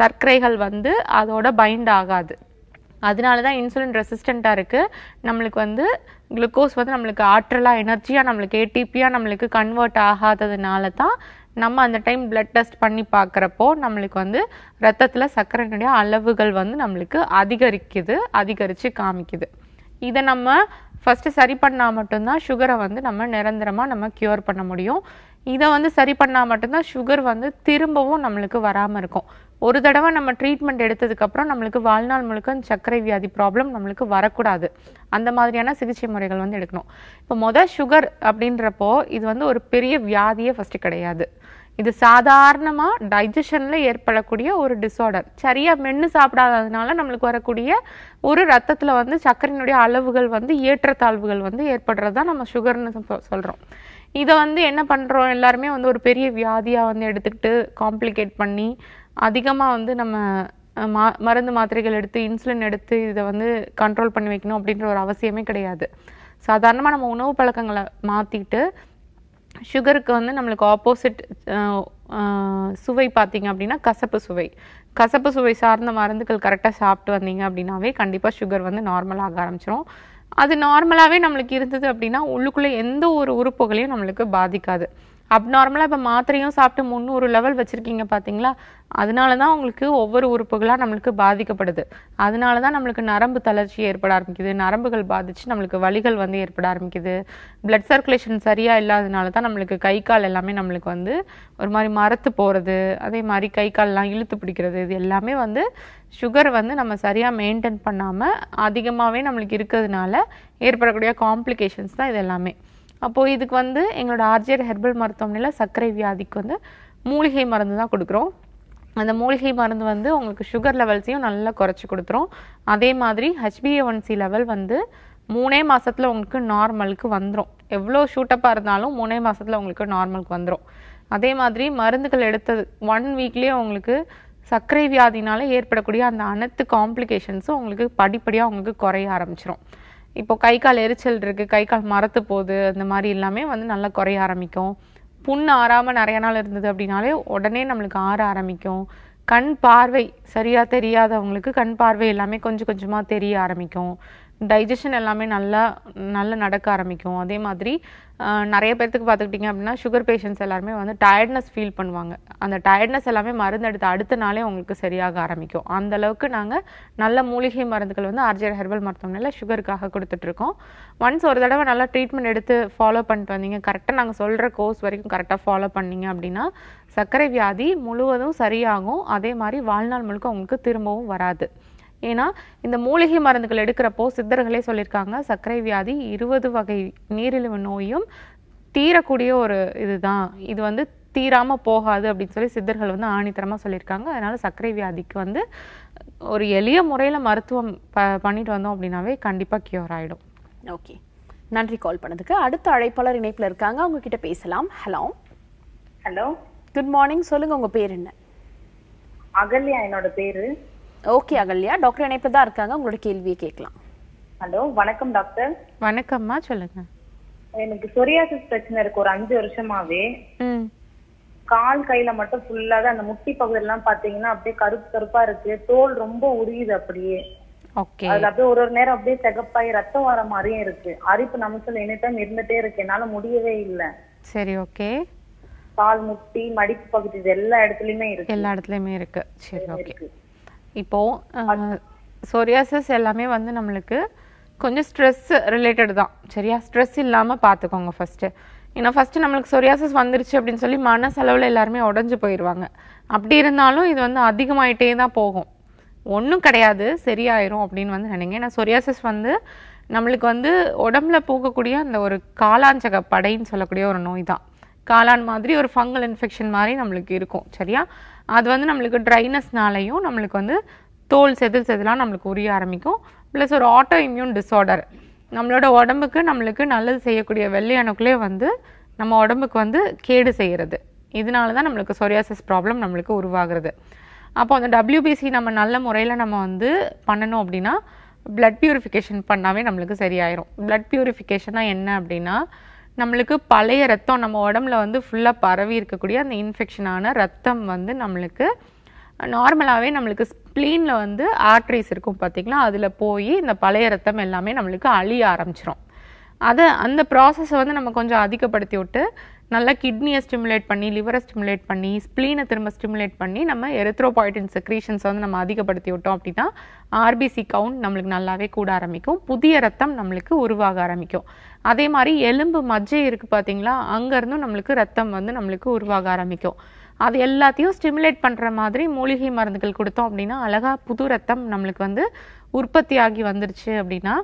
சர்க்கரைகள் வந்து அதோட பைண்ட் ஆகாது அதனால தான் இன்சுலின் ரெசிஸ்டண்ட்டாக இருக்குது நம்மளுக்கு வந்து குளுக்கோஸ் வந்து நம்மளுக்கு ஆற்றலாக எனர்ஜியாக நம்மளுக்கு ஏடிபியாக நம்மளுக்கு கன்வெர்ட் ஆகாததுனால தான் நம்ம அந்த டைம் பிளட் டெஸ்ட் பண்ணி பார்க்குறப்போ நம்மளுக்கு வந்து ரத்தத்தில் சர்க்கரையினுடைய அளவுகள் வந்து நம்மளுக்கு அதிகரிக்குது அதிகரித்து காமிக்குது இதை நம்ம ஃபஸ்ட்டு சரி பண்ணால் மட்டும்தான் சுகரை வந்து நம்ம நிரந்தரமாக நம்ம க்யூர் பண்ண முடியும் இதை வந்து சரி பண்ணால் மட்டும்தான் சுகர் வந்து திரும்பவும் நம்மளுக்கு வராமல் இருக்கும் ஒரு தடவை நம்ம ட்ரீட்மெண்ட் எடுத்ததுக்கப்புறம் நம்மளுக்கு வாழ்நாள் முழுக்க சர்க்கரை வியாதி ப்ராப்ளம் நம்மளுக்கு வரக்கூடாது அந்த மாதிரியான சிகிச்சை முறைகள் வந்து எடுக்கணும் இப்போ மொதல் சுகர் அப்படின்றப்போ இது வந்து ஒரு பெரிய வியாதியே ஃபஸ்ட்டு கிடையாது இது சாதாரணமாக டைஜஷனில் ஏற்படக்கூடிய ஒரு டிஸார்டர் சரியாக மென்று சாப்பிடாததுனால நம்மளுக்கு வரக்கூடிய ஒரு ரத்தத்தில் வந்து சர்க்கரையினுடைய அளவுகள் வந்து ஏற்றத்தாழ்வுகள் வந்து ஏற்படுறது தான் நம்ம சுகர்னு சொல்கிறோம் இதை வந்து என்ன பண்ணுறோம் எல்லாருமே வந்து ஒரு பெரிய வியாதியாக வந்து எடுத்துக்கிட்டு காம்ப்ளிகேட் பண்ணி அதிகமாக வந்து நம்ம மருந்து மாத்திரைகள் எடுத்து இன்சுலின் எடுத்து இதை வந்து கண்ட்ரோல் பண்ணி வைக்கணும் அப்படின்ற ஒரு அவசியமே கிடையாது சாதாரணமாக நம்ம உணவு பழக்கங்களை மாற்றிட்டு சுகருக்கு வந்து நம்மளுக்கு ஆப்போசிட் சுவை பார்த்திங்க அப்படின்னா கசப்பு சுவை கசப்பு சுவை சார்ந்த மருந்துகள் கரெக்டாக சாப்பிட்டு வந்தீங்க அப்படின்னாவே கண்டிப்பாக சுகர் வந்து நார்மலாக ஆரம்பிச்சிடும் அது நார்மலாகவே நம்மளுக்கு இருந்தது அப்படின்னா உள்ளுக்குள்ளே எந்த ஒரு உறுப்புகளையும் நம்மளுக்கு பாதிக்காது அப்நார்மலாக இப்போ மாத்திரையும் சாப்பிட்டு முந்நூறு லெவல் வச்சுருக்கீங்க பார்த்தீங்களா அதனால தான் உங்களுக்கு ஒவ்வொரு உறுப்புகளாக நம்மளுக்கு பாதிக்கப்படுது அதனால தான் நம்மளுக்கு நரம்பு தளர்ச்சி ஏற்பட ஆரம்பிக்குது நரம்புகள் பாதித்து நம்மளுக்கு வலிகள் வந்து ஏற்பட ஆரம்பிக்குது பிளட் சர்க்குலேஷன் சரியாக இல்லாதனால தான் நம்மளுக்கு கை கால் எல்லாமே நம்மளுக்கு வந்து ஒரு மாதிரி மரத்து போகிறது அதே மாதிரி கை கால்லாம் இழுத்து பிடிக்கிறது இது எல்லாமே வந்து சுகர் வந்து நம்ம சரியாக மெயின்டைன் பண்ணாமல் அதிகமாகவே நம்மளுக்கு இருக்கிறதுனால ஏற்படக்கூடிய காம்ப்ளிகேஷன்ஸ் தான் இது எல்லாமே அப்போது இதுக்கு வந்து எங்களோட ஆர்ஜியர் ஹெர்பல் மருத்துவமனையில் சர்க்கரை வியாதிக்கு வந்து மூலிகை மருந்து தான் கொடுக்குறோம் அந்த மூலிகை மருந்து வந்து உங்களுக்கு சுகர் லெவல்ஸையும் நல்லா குறைச்சி கொடுத்துரும் அதே மாதிரி ஹெச்பிஏ ஒன் சி லெவல் வந்து மூணே மாதத்தில் உங்களுக்கு நார்மலுக்கு வந்துடும் எவ்வளோ ஷூட்டப்பாக இருந்தாலும் மூணே மாதத்தில் உங்களுக்கு நார்மலுக்கு வந்துடும் அதே மாதிரி மருந்துகள் எடுத்தது ஒன் வீக்லேயே உங்களுக்கு சர்க்கரை வியாதினால ஏற்படக்கூடிய அந்த அனைத்து காம்ப்ளிகேஷன்ஸும் உங்களுக்கு படிப்படியாக உங்களுக்கு குறைய ஆரம்பிச்சிடும் இப்போ கை கால் எரிச்சல் இருக்குது கை கால் மரத்து போகுது அந்த மாதிரி எல்லாமே வந்து நல்லா குறைய ஆரம்பிக்கும் புண் ஆறாமல் நிறைய நாள் இருந்தது அப்படின்னாலே உடனே நம்மளுக்கு ஆற ஆரம்பிக்கும் கண் பார்வை சரியாக தெரியாதவங்களுக்கு கண் பார்வை எல்லாமே கொஞ்சம் கொஞ்சமாக தெரிய ஆரம்பிக்கும் டைஜஷன் எல்லாமே நல்லா நல்லா நடக்க ஆரம்பிக்கும் அதே மாதிரி நிறைய பேர்த்துக்கு பார்த்துக்கிட்டிங்க அப்படின்னா சுகர் பேஷண்ட்ஸ் எல்லாருமே வந்து டயர்ட்னஸ் ஃபீல் பண்ணுவாங்க அந்த டயர்ட்னஸ் எல்லாமே மருந்து எடுத்த அடுத்த நாளே உங்களுக்கு சரியாக ஆரம்பிக்கும் அந்த அளவுக்கு நாங்கள் நல்ல மூலிகை மருந்துகள் வந்து ஆர்ஜிஆர் ஹெர்பல் மருத்துவமனையில் சுகருக்காக கொடுத்துட்ருக்கோம் ஒன்ஸ் ஒரு தடவை நல்லா ட்ரீட்மெண்ட் எடுத்து ஃபாலோ பண்ணிட்டு வந்தீங்க கரெக்டாக நாங்கள் சொல்கிற கோர்ஸ் வரைக்கும் கரெக்டாக ஃபாலோ பண்ணிங்க அப்படின்னா சர்க்கரை வியாதி முழுவதும் சரியாகும் அதே மாதிரி வாழ்நாள் முழுக்க உங்களுக்கு திரும்பவும் வராது ஏன்னா இந்த மூலிகை மருந்துகள் எடுக்கிறப்போ சித்தர்களே சொல்லியிருக்காங்க சர்க்கரை வியாதி இருபது வகை நீரிழிவு நோயும் தீரக்கூடிய ஒரு இதுதான் இது வந்து தீராமல் போகாது அப்படின்னு சொல்லி சித்தர்கள் வந்து ஆணித்தரமாக சொல்லியிருக்காங்க அதனால் சர்க்கரை வியாதிக்கு வந்து ஒரு எளிய முறையில் மருத்துவம் ப பண்ணிட்டு வந்தோம் அப்படின்னாவே கண்டிப்பாக கியூர் ஆகிடும் ஓகே நன்றி கால் பண்ணதுக்கு அடுத்த அழைப்பாளர் இணைப்பில் இருக்காங்க அவங்க கிட்ட பேசலாம் ஹலோ ஹலோ குட் மார்னிங் சொல்லுங்க உங்க பேர் என்ன அகல்யா என்னோட பேரு ஓகே அகல்யா டாக்டர் இணைப்பு தான் இருக்காங்க உங்களோட கேள்வியை கேட்கலாம் ஹலோ வணக்கம் டாக்டர் வணக்கம்மா சொல்லுங்க எனக்கு சொரியாசிஸ் பிரச்சனை இருக்கு ஒரு அஞ்சு வருஷமாவே கால் கையில மட்டும் ஃபுல்லாவே அந்த முட்டி எல்லாம் பாத்தீங்கன்னா அப்படியே கருப்பு கருப்பா இருக்கு தோல் ரொம்ப உரியுது அப்படியே அது அப்படியே ஒரு ஒரு நேரம் அப்படியே செகப்பாயி ரத்தம் வர மாதிரியும் இருக்கு அரிப்பு நமசல் எனி டைம் இருந்துட்டே இருக்கு என்னால முடியவே இல்ல சரி ஓகே கால் முட்டி மடிப்பு பகுதி எல்லா இடத்துலயுமே இருக்கு எல்லா இடத்துலயுமே இருக்கு சரி ஓகே இப்போது சோரியாசஸ் எல்லாமே வந்து நம்மளுக்கு கொஞ்சம் ஸ்ட்ரெஸ் ரிலேட்டட் தான் சரியா ஸ்ட்ரெஸ் இல்லாமல் பார்த்துக்கோங்க ஃபஸ்ட்டு ஏன்னா ஃபஸ்ட்டு நம்மளுக்கு சொரியாசஸ் வந்துருச்சு அப்படின்னு சொல்லி மனசளவில் எல்லாருமே உடஞ்சி போயிடுவாங்க அப்படி இருந்தாலும் இது வந்து அதிகமாயிட்டே தான் போகும் ஒன்றும் கிடையாது சரியாயிரும் அப்படின்னு வந்து நினைங்க ஏன்னா சொரியாசஸ் வந்து நம்மளுக்கு வந்து உடம்புல போகக்கூடிய அந்த ஒரு காளாஞ்சக படைன்னு சொல்லக்கூடிய ஒரு நோய் தான் காளான் மாதிரி ஒரு ஃபங்கல் இன்ஃபெக்ஷன் மாதிரி நம்மளுக்கு இருக்கும் சரியா அது வந்து நம்மளுக்கு ட்ரைனஸ்னாலையும் நம்மளுக்கு வந்து தோல் செதில் செதிலாக நம்மளுக்கு உரிய ஆரம்பிக்கும் ப்ளஸ் ஒரு ஆட்டோ இம்யூன் டிஸார்டர் நம்மளோட உடம்புக்கு நம்மளுக்கு நல்லது செய்யக்கூடிய வெள்ளை அணுக்களே வந்து நம்ம உடம்புக்கு வந்து கேடு செய்கிறது இதனால தான் நம்மளுக்கு சொரியாசஸ் ப்ராப்ளம் நம்மளுக்கு உருவாகிறது அப்போ அந்த டபிள்யூபிசி நம்ம நல்ல முறையில் நம்ம வந்து பண்ணணும் அப்படின்னா பிளட் பியூரிஃபிகேஷன் பண்ணாவே நம்மளுக்கு சரியாயிரும் பிளட் பியூரிஃபிகேஷனாக என்ன அப்படின்னா நம்மளுக்கு பழைய ரத்தம் நம்ம உடம்புல வந்து ஃபுல்லாக பரவி இருக்கக்கூடிய அந்த இன்ஃபெக்ஷனான ரத்தம் வந்து நம்மளுக்கு நார்மலாகவே நம்மளுக்கு ஸ்ப்ளீனில் வந்து ஆர்ட்ரிஸ் இருக்கும் பார்த்திங்களா அதில் போய் இந்த பழைய ரத்தம் எல்லாமே நம்மளுக்கு அழிய ஆரம்பிச்சிரும் அதை அந்த ப்ராசஸை வந்து நம்ம கொஞ்சம் அதிகப்படுத்தி விட்டு நல்லா கிட்னியை ஸ்டிமுலேட் பண்ணி லிவரை ஸ்டிமுலேட் பண்ணி ஸ்ப்ளீனை திரும்ப ஸ்டிமுலேட் பண்ணி நம்ம எரித்ரோபாய்டின் செக்ரீஷன்ஸ் வந்து நம்ம அதிகப்படுத்தி விட்டோம் அப்படின்னா ஆர்பிசி கவுண்ட் நம்மளுக்கு நல்லாவே கூட ஆரம்பிக்கும் புதிய ரத்தம் நம்மளுக்கு உருவாக ஆரம்பிக்கும் அதே மாதிரி எலும்பு மஜ்ஜை இருக்குது பார்த்தீங்களா அங்கேருந்தும் நம்மளுக்கு ரத்தம் வந்து நம்மளுக்கு உருவாக ஆரம்பிக்கும் அது எல்லாத்தையும் ஸ்டிமுலேட் பண்ணுற மாதிரி மூலிகை மருந்துகள் கொடுத்தோம் அப்படின்னா அழகாக புது ரத்தம் நம்மளுக்கு வந்து உற்பத்தி ஆகி வந்துருச்சு அப்படின்னா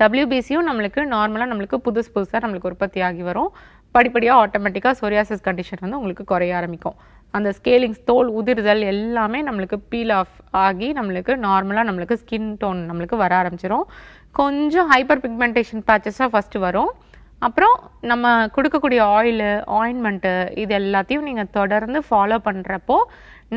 டபிள்யூபிசியும் நம்மளுக்கு நார்மலாக நம்மளுக்கு புதுசு புதுசாக நம்மளுக்கு உற்பத்தி ஆகி வரும் படிப்படியாக ஆட்டோமேட்டிக்காக சோரியாசிஸ் கண்டிஷன் வந்து உங்களுக்கு குறைய ஆரம்பிக்கும் அந்த ஸ்கேலிங்ஸ் தோல் உதிர்தல் எல்லாமே நம்மளுக்கு பீல் ஆஃப் ஆகி நம்மளுக்கு நார்மலாக நம்மளுக்கு ஸ்கின் டோன் நம்மளுக்கு வர ஆரம்பிச்சிடும் கொஞ்சம் ஹைப்பர் பிக்மெண்டேஷன் பேச்சஸாக ஃபஸ்ட்டு வரும் அப்புறம் நம்ம கொடுக்கக்கூடிய ஆயிலு ஆயின்மெண்ட்டு இது எல்லாத்தையும் நீங்கள் தொடர்ந்து ஃபாலோ பண்ணுறப்போ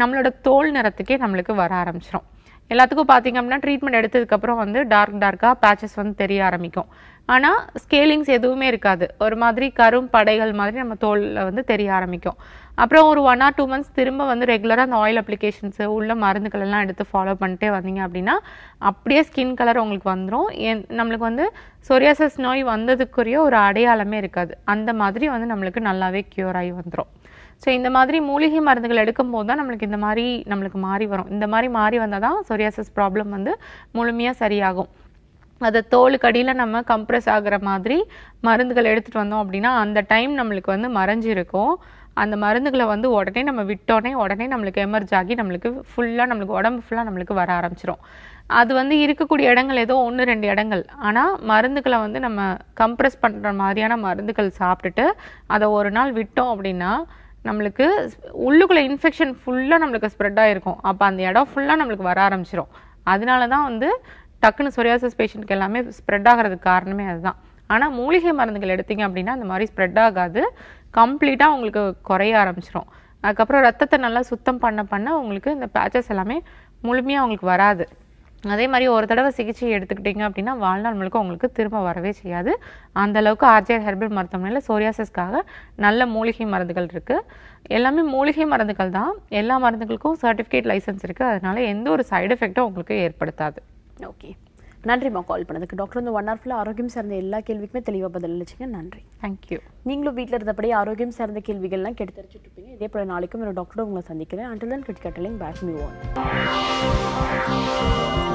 நம்மளோட தோல் நிறத்துக்கே நம்மளுக்கு வர ஆரம்பிச்சிடும் எல்லாத்துக்கும் பார்த்தீங்க அப்படின்னா ட்ரீட்மெண்ட் எடுத்ததுக்கப்புறம் வந்து டார்க் டார்க்காக பேச்சஸ் வந்து தெரிய ஆரம்பிக்கும் ஆனால் ஸ்கேலிங்ஸ் எதுவுமே இருக்காது ஒரு மாதிரி கரும் படைகள் மாதிரி நம்ம தோலில் வந்து தெரிய ஆரம்பிக்கும் அப்புறம் ஒரு ஒன் ஆர் டூ மந்த்ஸ் திரும்ப வந்து ரெகுலராக அந்த ஆயில் அப்ளிகேஷன்ஸு உள்ள மருந்துகள் எல்லாம் எடுத்து ஃபாலோ பண்ணிட்டே வந்தீங்க அப்படின்னா அப்படியே ஸ்கின் கலர் உங்களுக்கு வந்துடும் என் நம்மளுக்கு வந்து சொரியாசஸ் நோய் வந்ததுக்குரிய ஒரு அடையாளமே இருக்காது அந்த மாதிரி வந்து நம்மளுக்கு நல்லாவே க்யூர் ஆகி வந்துடும் ஸோ இந்த மாதிரி மூலிகை மருந்துகள் எடுக்கும் போது தான் நம்மளுக்கு இந்த மாதிரி நம்மளுக்கு மாறி வரும் இந்த மாதிரி மாறி வந்தால் தான் சொரியாசஸ் ப்ராப்ளம் வந்து முழுமையாக சரியாகும் அதை தோலுக்கடியில் நம்ம கம்ப்ரெஸ் ஆகிற மாதிரி மருந்துகள் எடுத்துகிட்டு வந்தோம் அப்படின்னா அந்த டைம் நம்மளுக்கு வந்து மறைஞ்சிருக்கும் அந்த மருந்துகளை வந்து உடனே நம்ம விட்டோடனே உடனே நம்மளுக்கு எமர்ஜ் ஆகி நம்மளுக்கு ஃபுல்லாக நம்மளுக்கு உடம்பு ஃபுல்லாக நம்மளுக்கு வர ஆரம்பிச்சிடும் அது வந்து இருக்கக்கூடிய இடங்கள் ஏதோ ஒன்று ரெண்டு இடங்கள் ஆனால் மருந்துகளை வந்து நம்ம கம்ப்ரெஸ் பண்ணுற மாதிரியான மருந்துகள் சாப்பிட்டுட்டு அதை ஒரு நாள் விட்டோம் அப்படின்னா நம்மளுக்கு உள்ளுக்குள்ளே இன்ஃபெக்ஷன் ஃபுல்லாக நம்மளுக்கு ஸ்ப்ரெட் ஆகிருக்கும் அப்போ அந்த இடம் ஃபுல்லாக நம்மளுக்கு வர ஆரம்பிச்சிடும் அதனால தான் வந்து டக்குன்னு சொரியாசஸ் பேஷண்ட்க்கு எல்லாமே ஸ்ப்ரெட் ஆகிறதுக்கு காரணமே அதுதான் ஆனால் மூலிகை மருந்துகள் எடுத்தீங்க அப்படின்னா அந்த மாதிரி ஸ்ப்ரெட் ஆகாது கம்ப்ளீட்டாக உங்களுக்கு குறைய ஆரம்பிச்சிடும் அதுக்கப்புறம் ரத்தத்தை நல்லா சுத்தம் பண்ண பண்ண உங்களுக்கு இந்த பேச்சஸ் எல்லாமே முழுமையாக உங்களுக்கு வராது அதே மாதிரி ஒரு தடவை சிகிச்சை எடுத்துக்கிட்டிங்க அப்படின்னா வாழ்நாள் முழுக்க உங்களுக்கு திரும்ப வரவே செய்யாது அந்தளவுக்கு ஆர்ஜே ஹெர்பல் மருத்துவமனையில் சோரியாசிஸ்க்காக நல்ல மூலிகை மருந்துகள் இருக்குது எல்லாமே மூலிகை மருந்துகள் தான் எல்லா மருந்துகளுக்கும் சர்டிஃபிகேட் லைசன்ஸ் இருக்குது அதனால் எந்த ஒரு சைடு எஃபெக்டும் உங்களுக்கு ஏற்படுத்தாது ஓகே நன்றிம்மா கால் பண்ணதுக்கு டாக்டர் இந்த ஒன் ஹவர்ஃபுல்லாக ஆரோக்கியம் சார்ந்த எல்லா கேள்விக்குமே தெளிவாக பதில் அளிச்சிங்க நன்றி தேங்க்யூ நீங்களும் வீட்டில் இருந்தபடி ஆரோக்கியம் சார்ந்த கேள்விகள்லாம் கெடுத்து தெரிஞ்சுட்டு இருப்பீங்க இதே போல் நாளைக்கும் ஒரு டாக்டரும் உங்களை சந்திக்கிறேன் அண்டில் தன் கிட்கட்டலிங் பேக் மியூ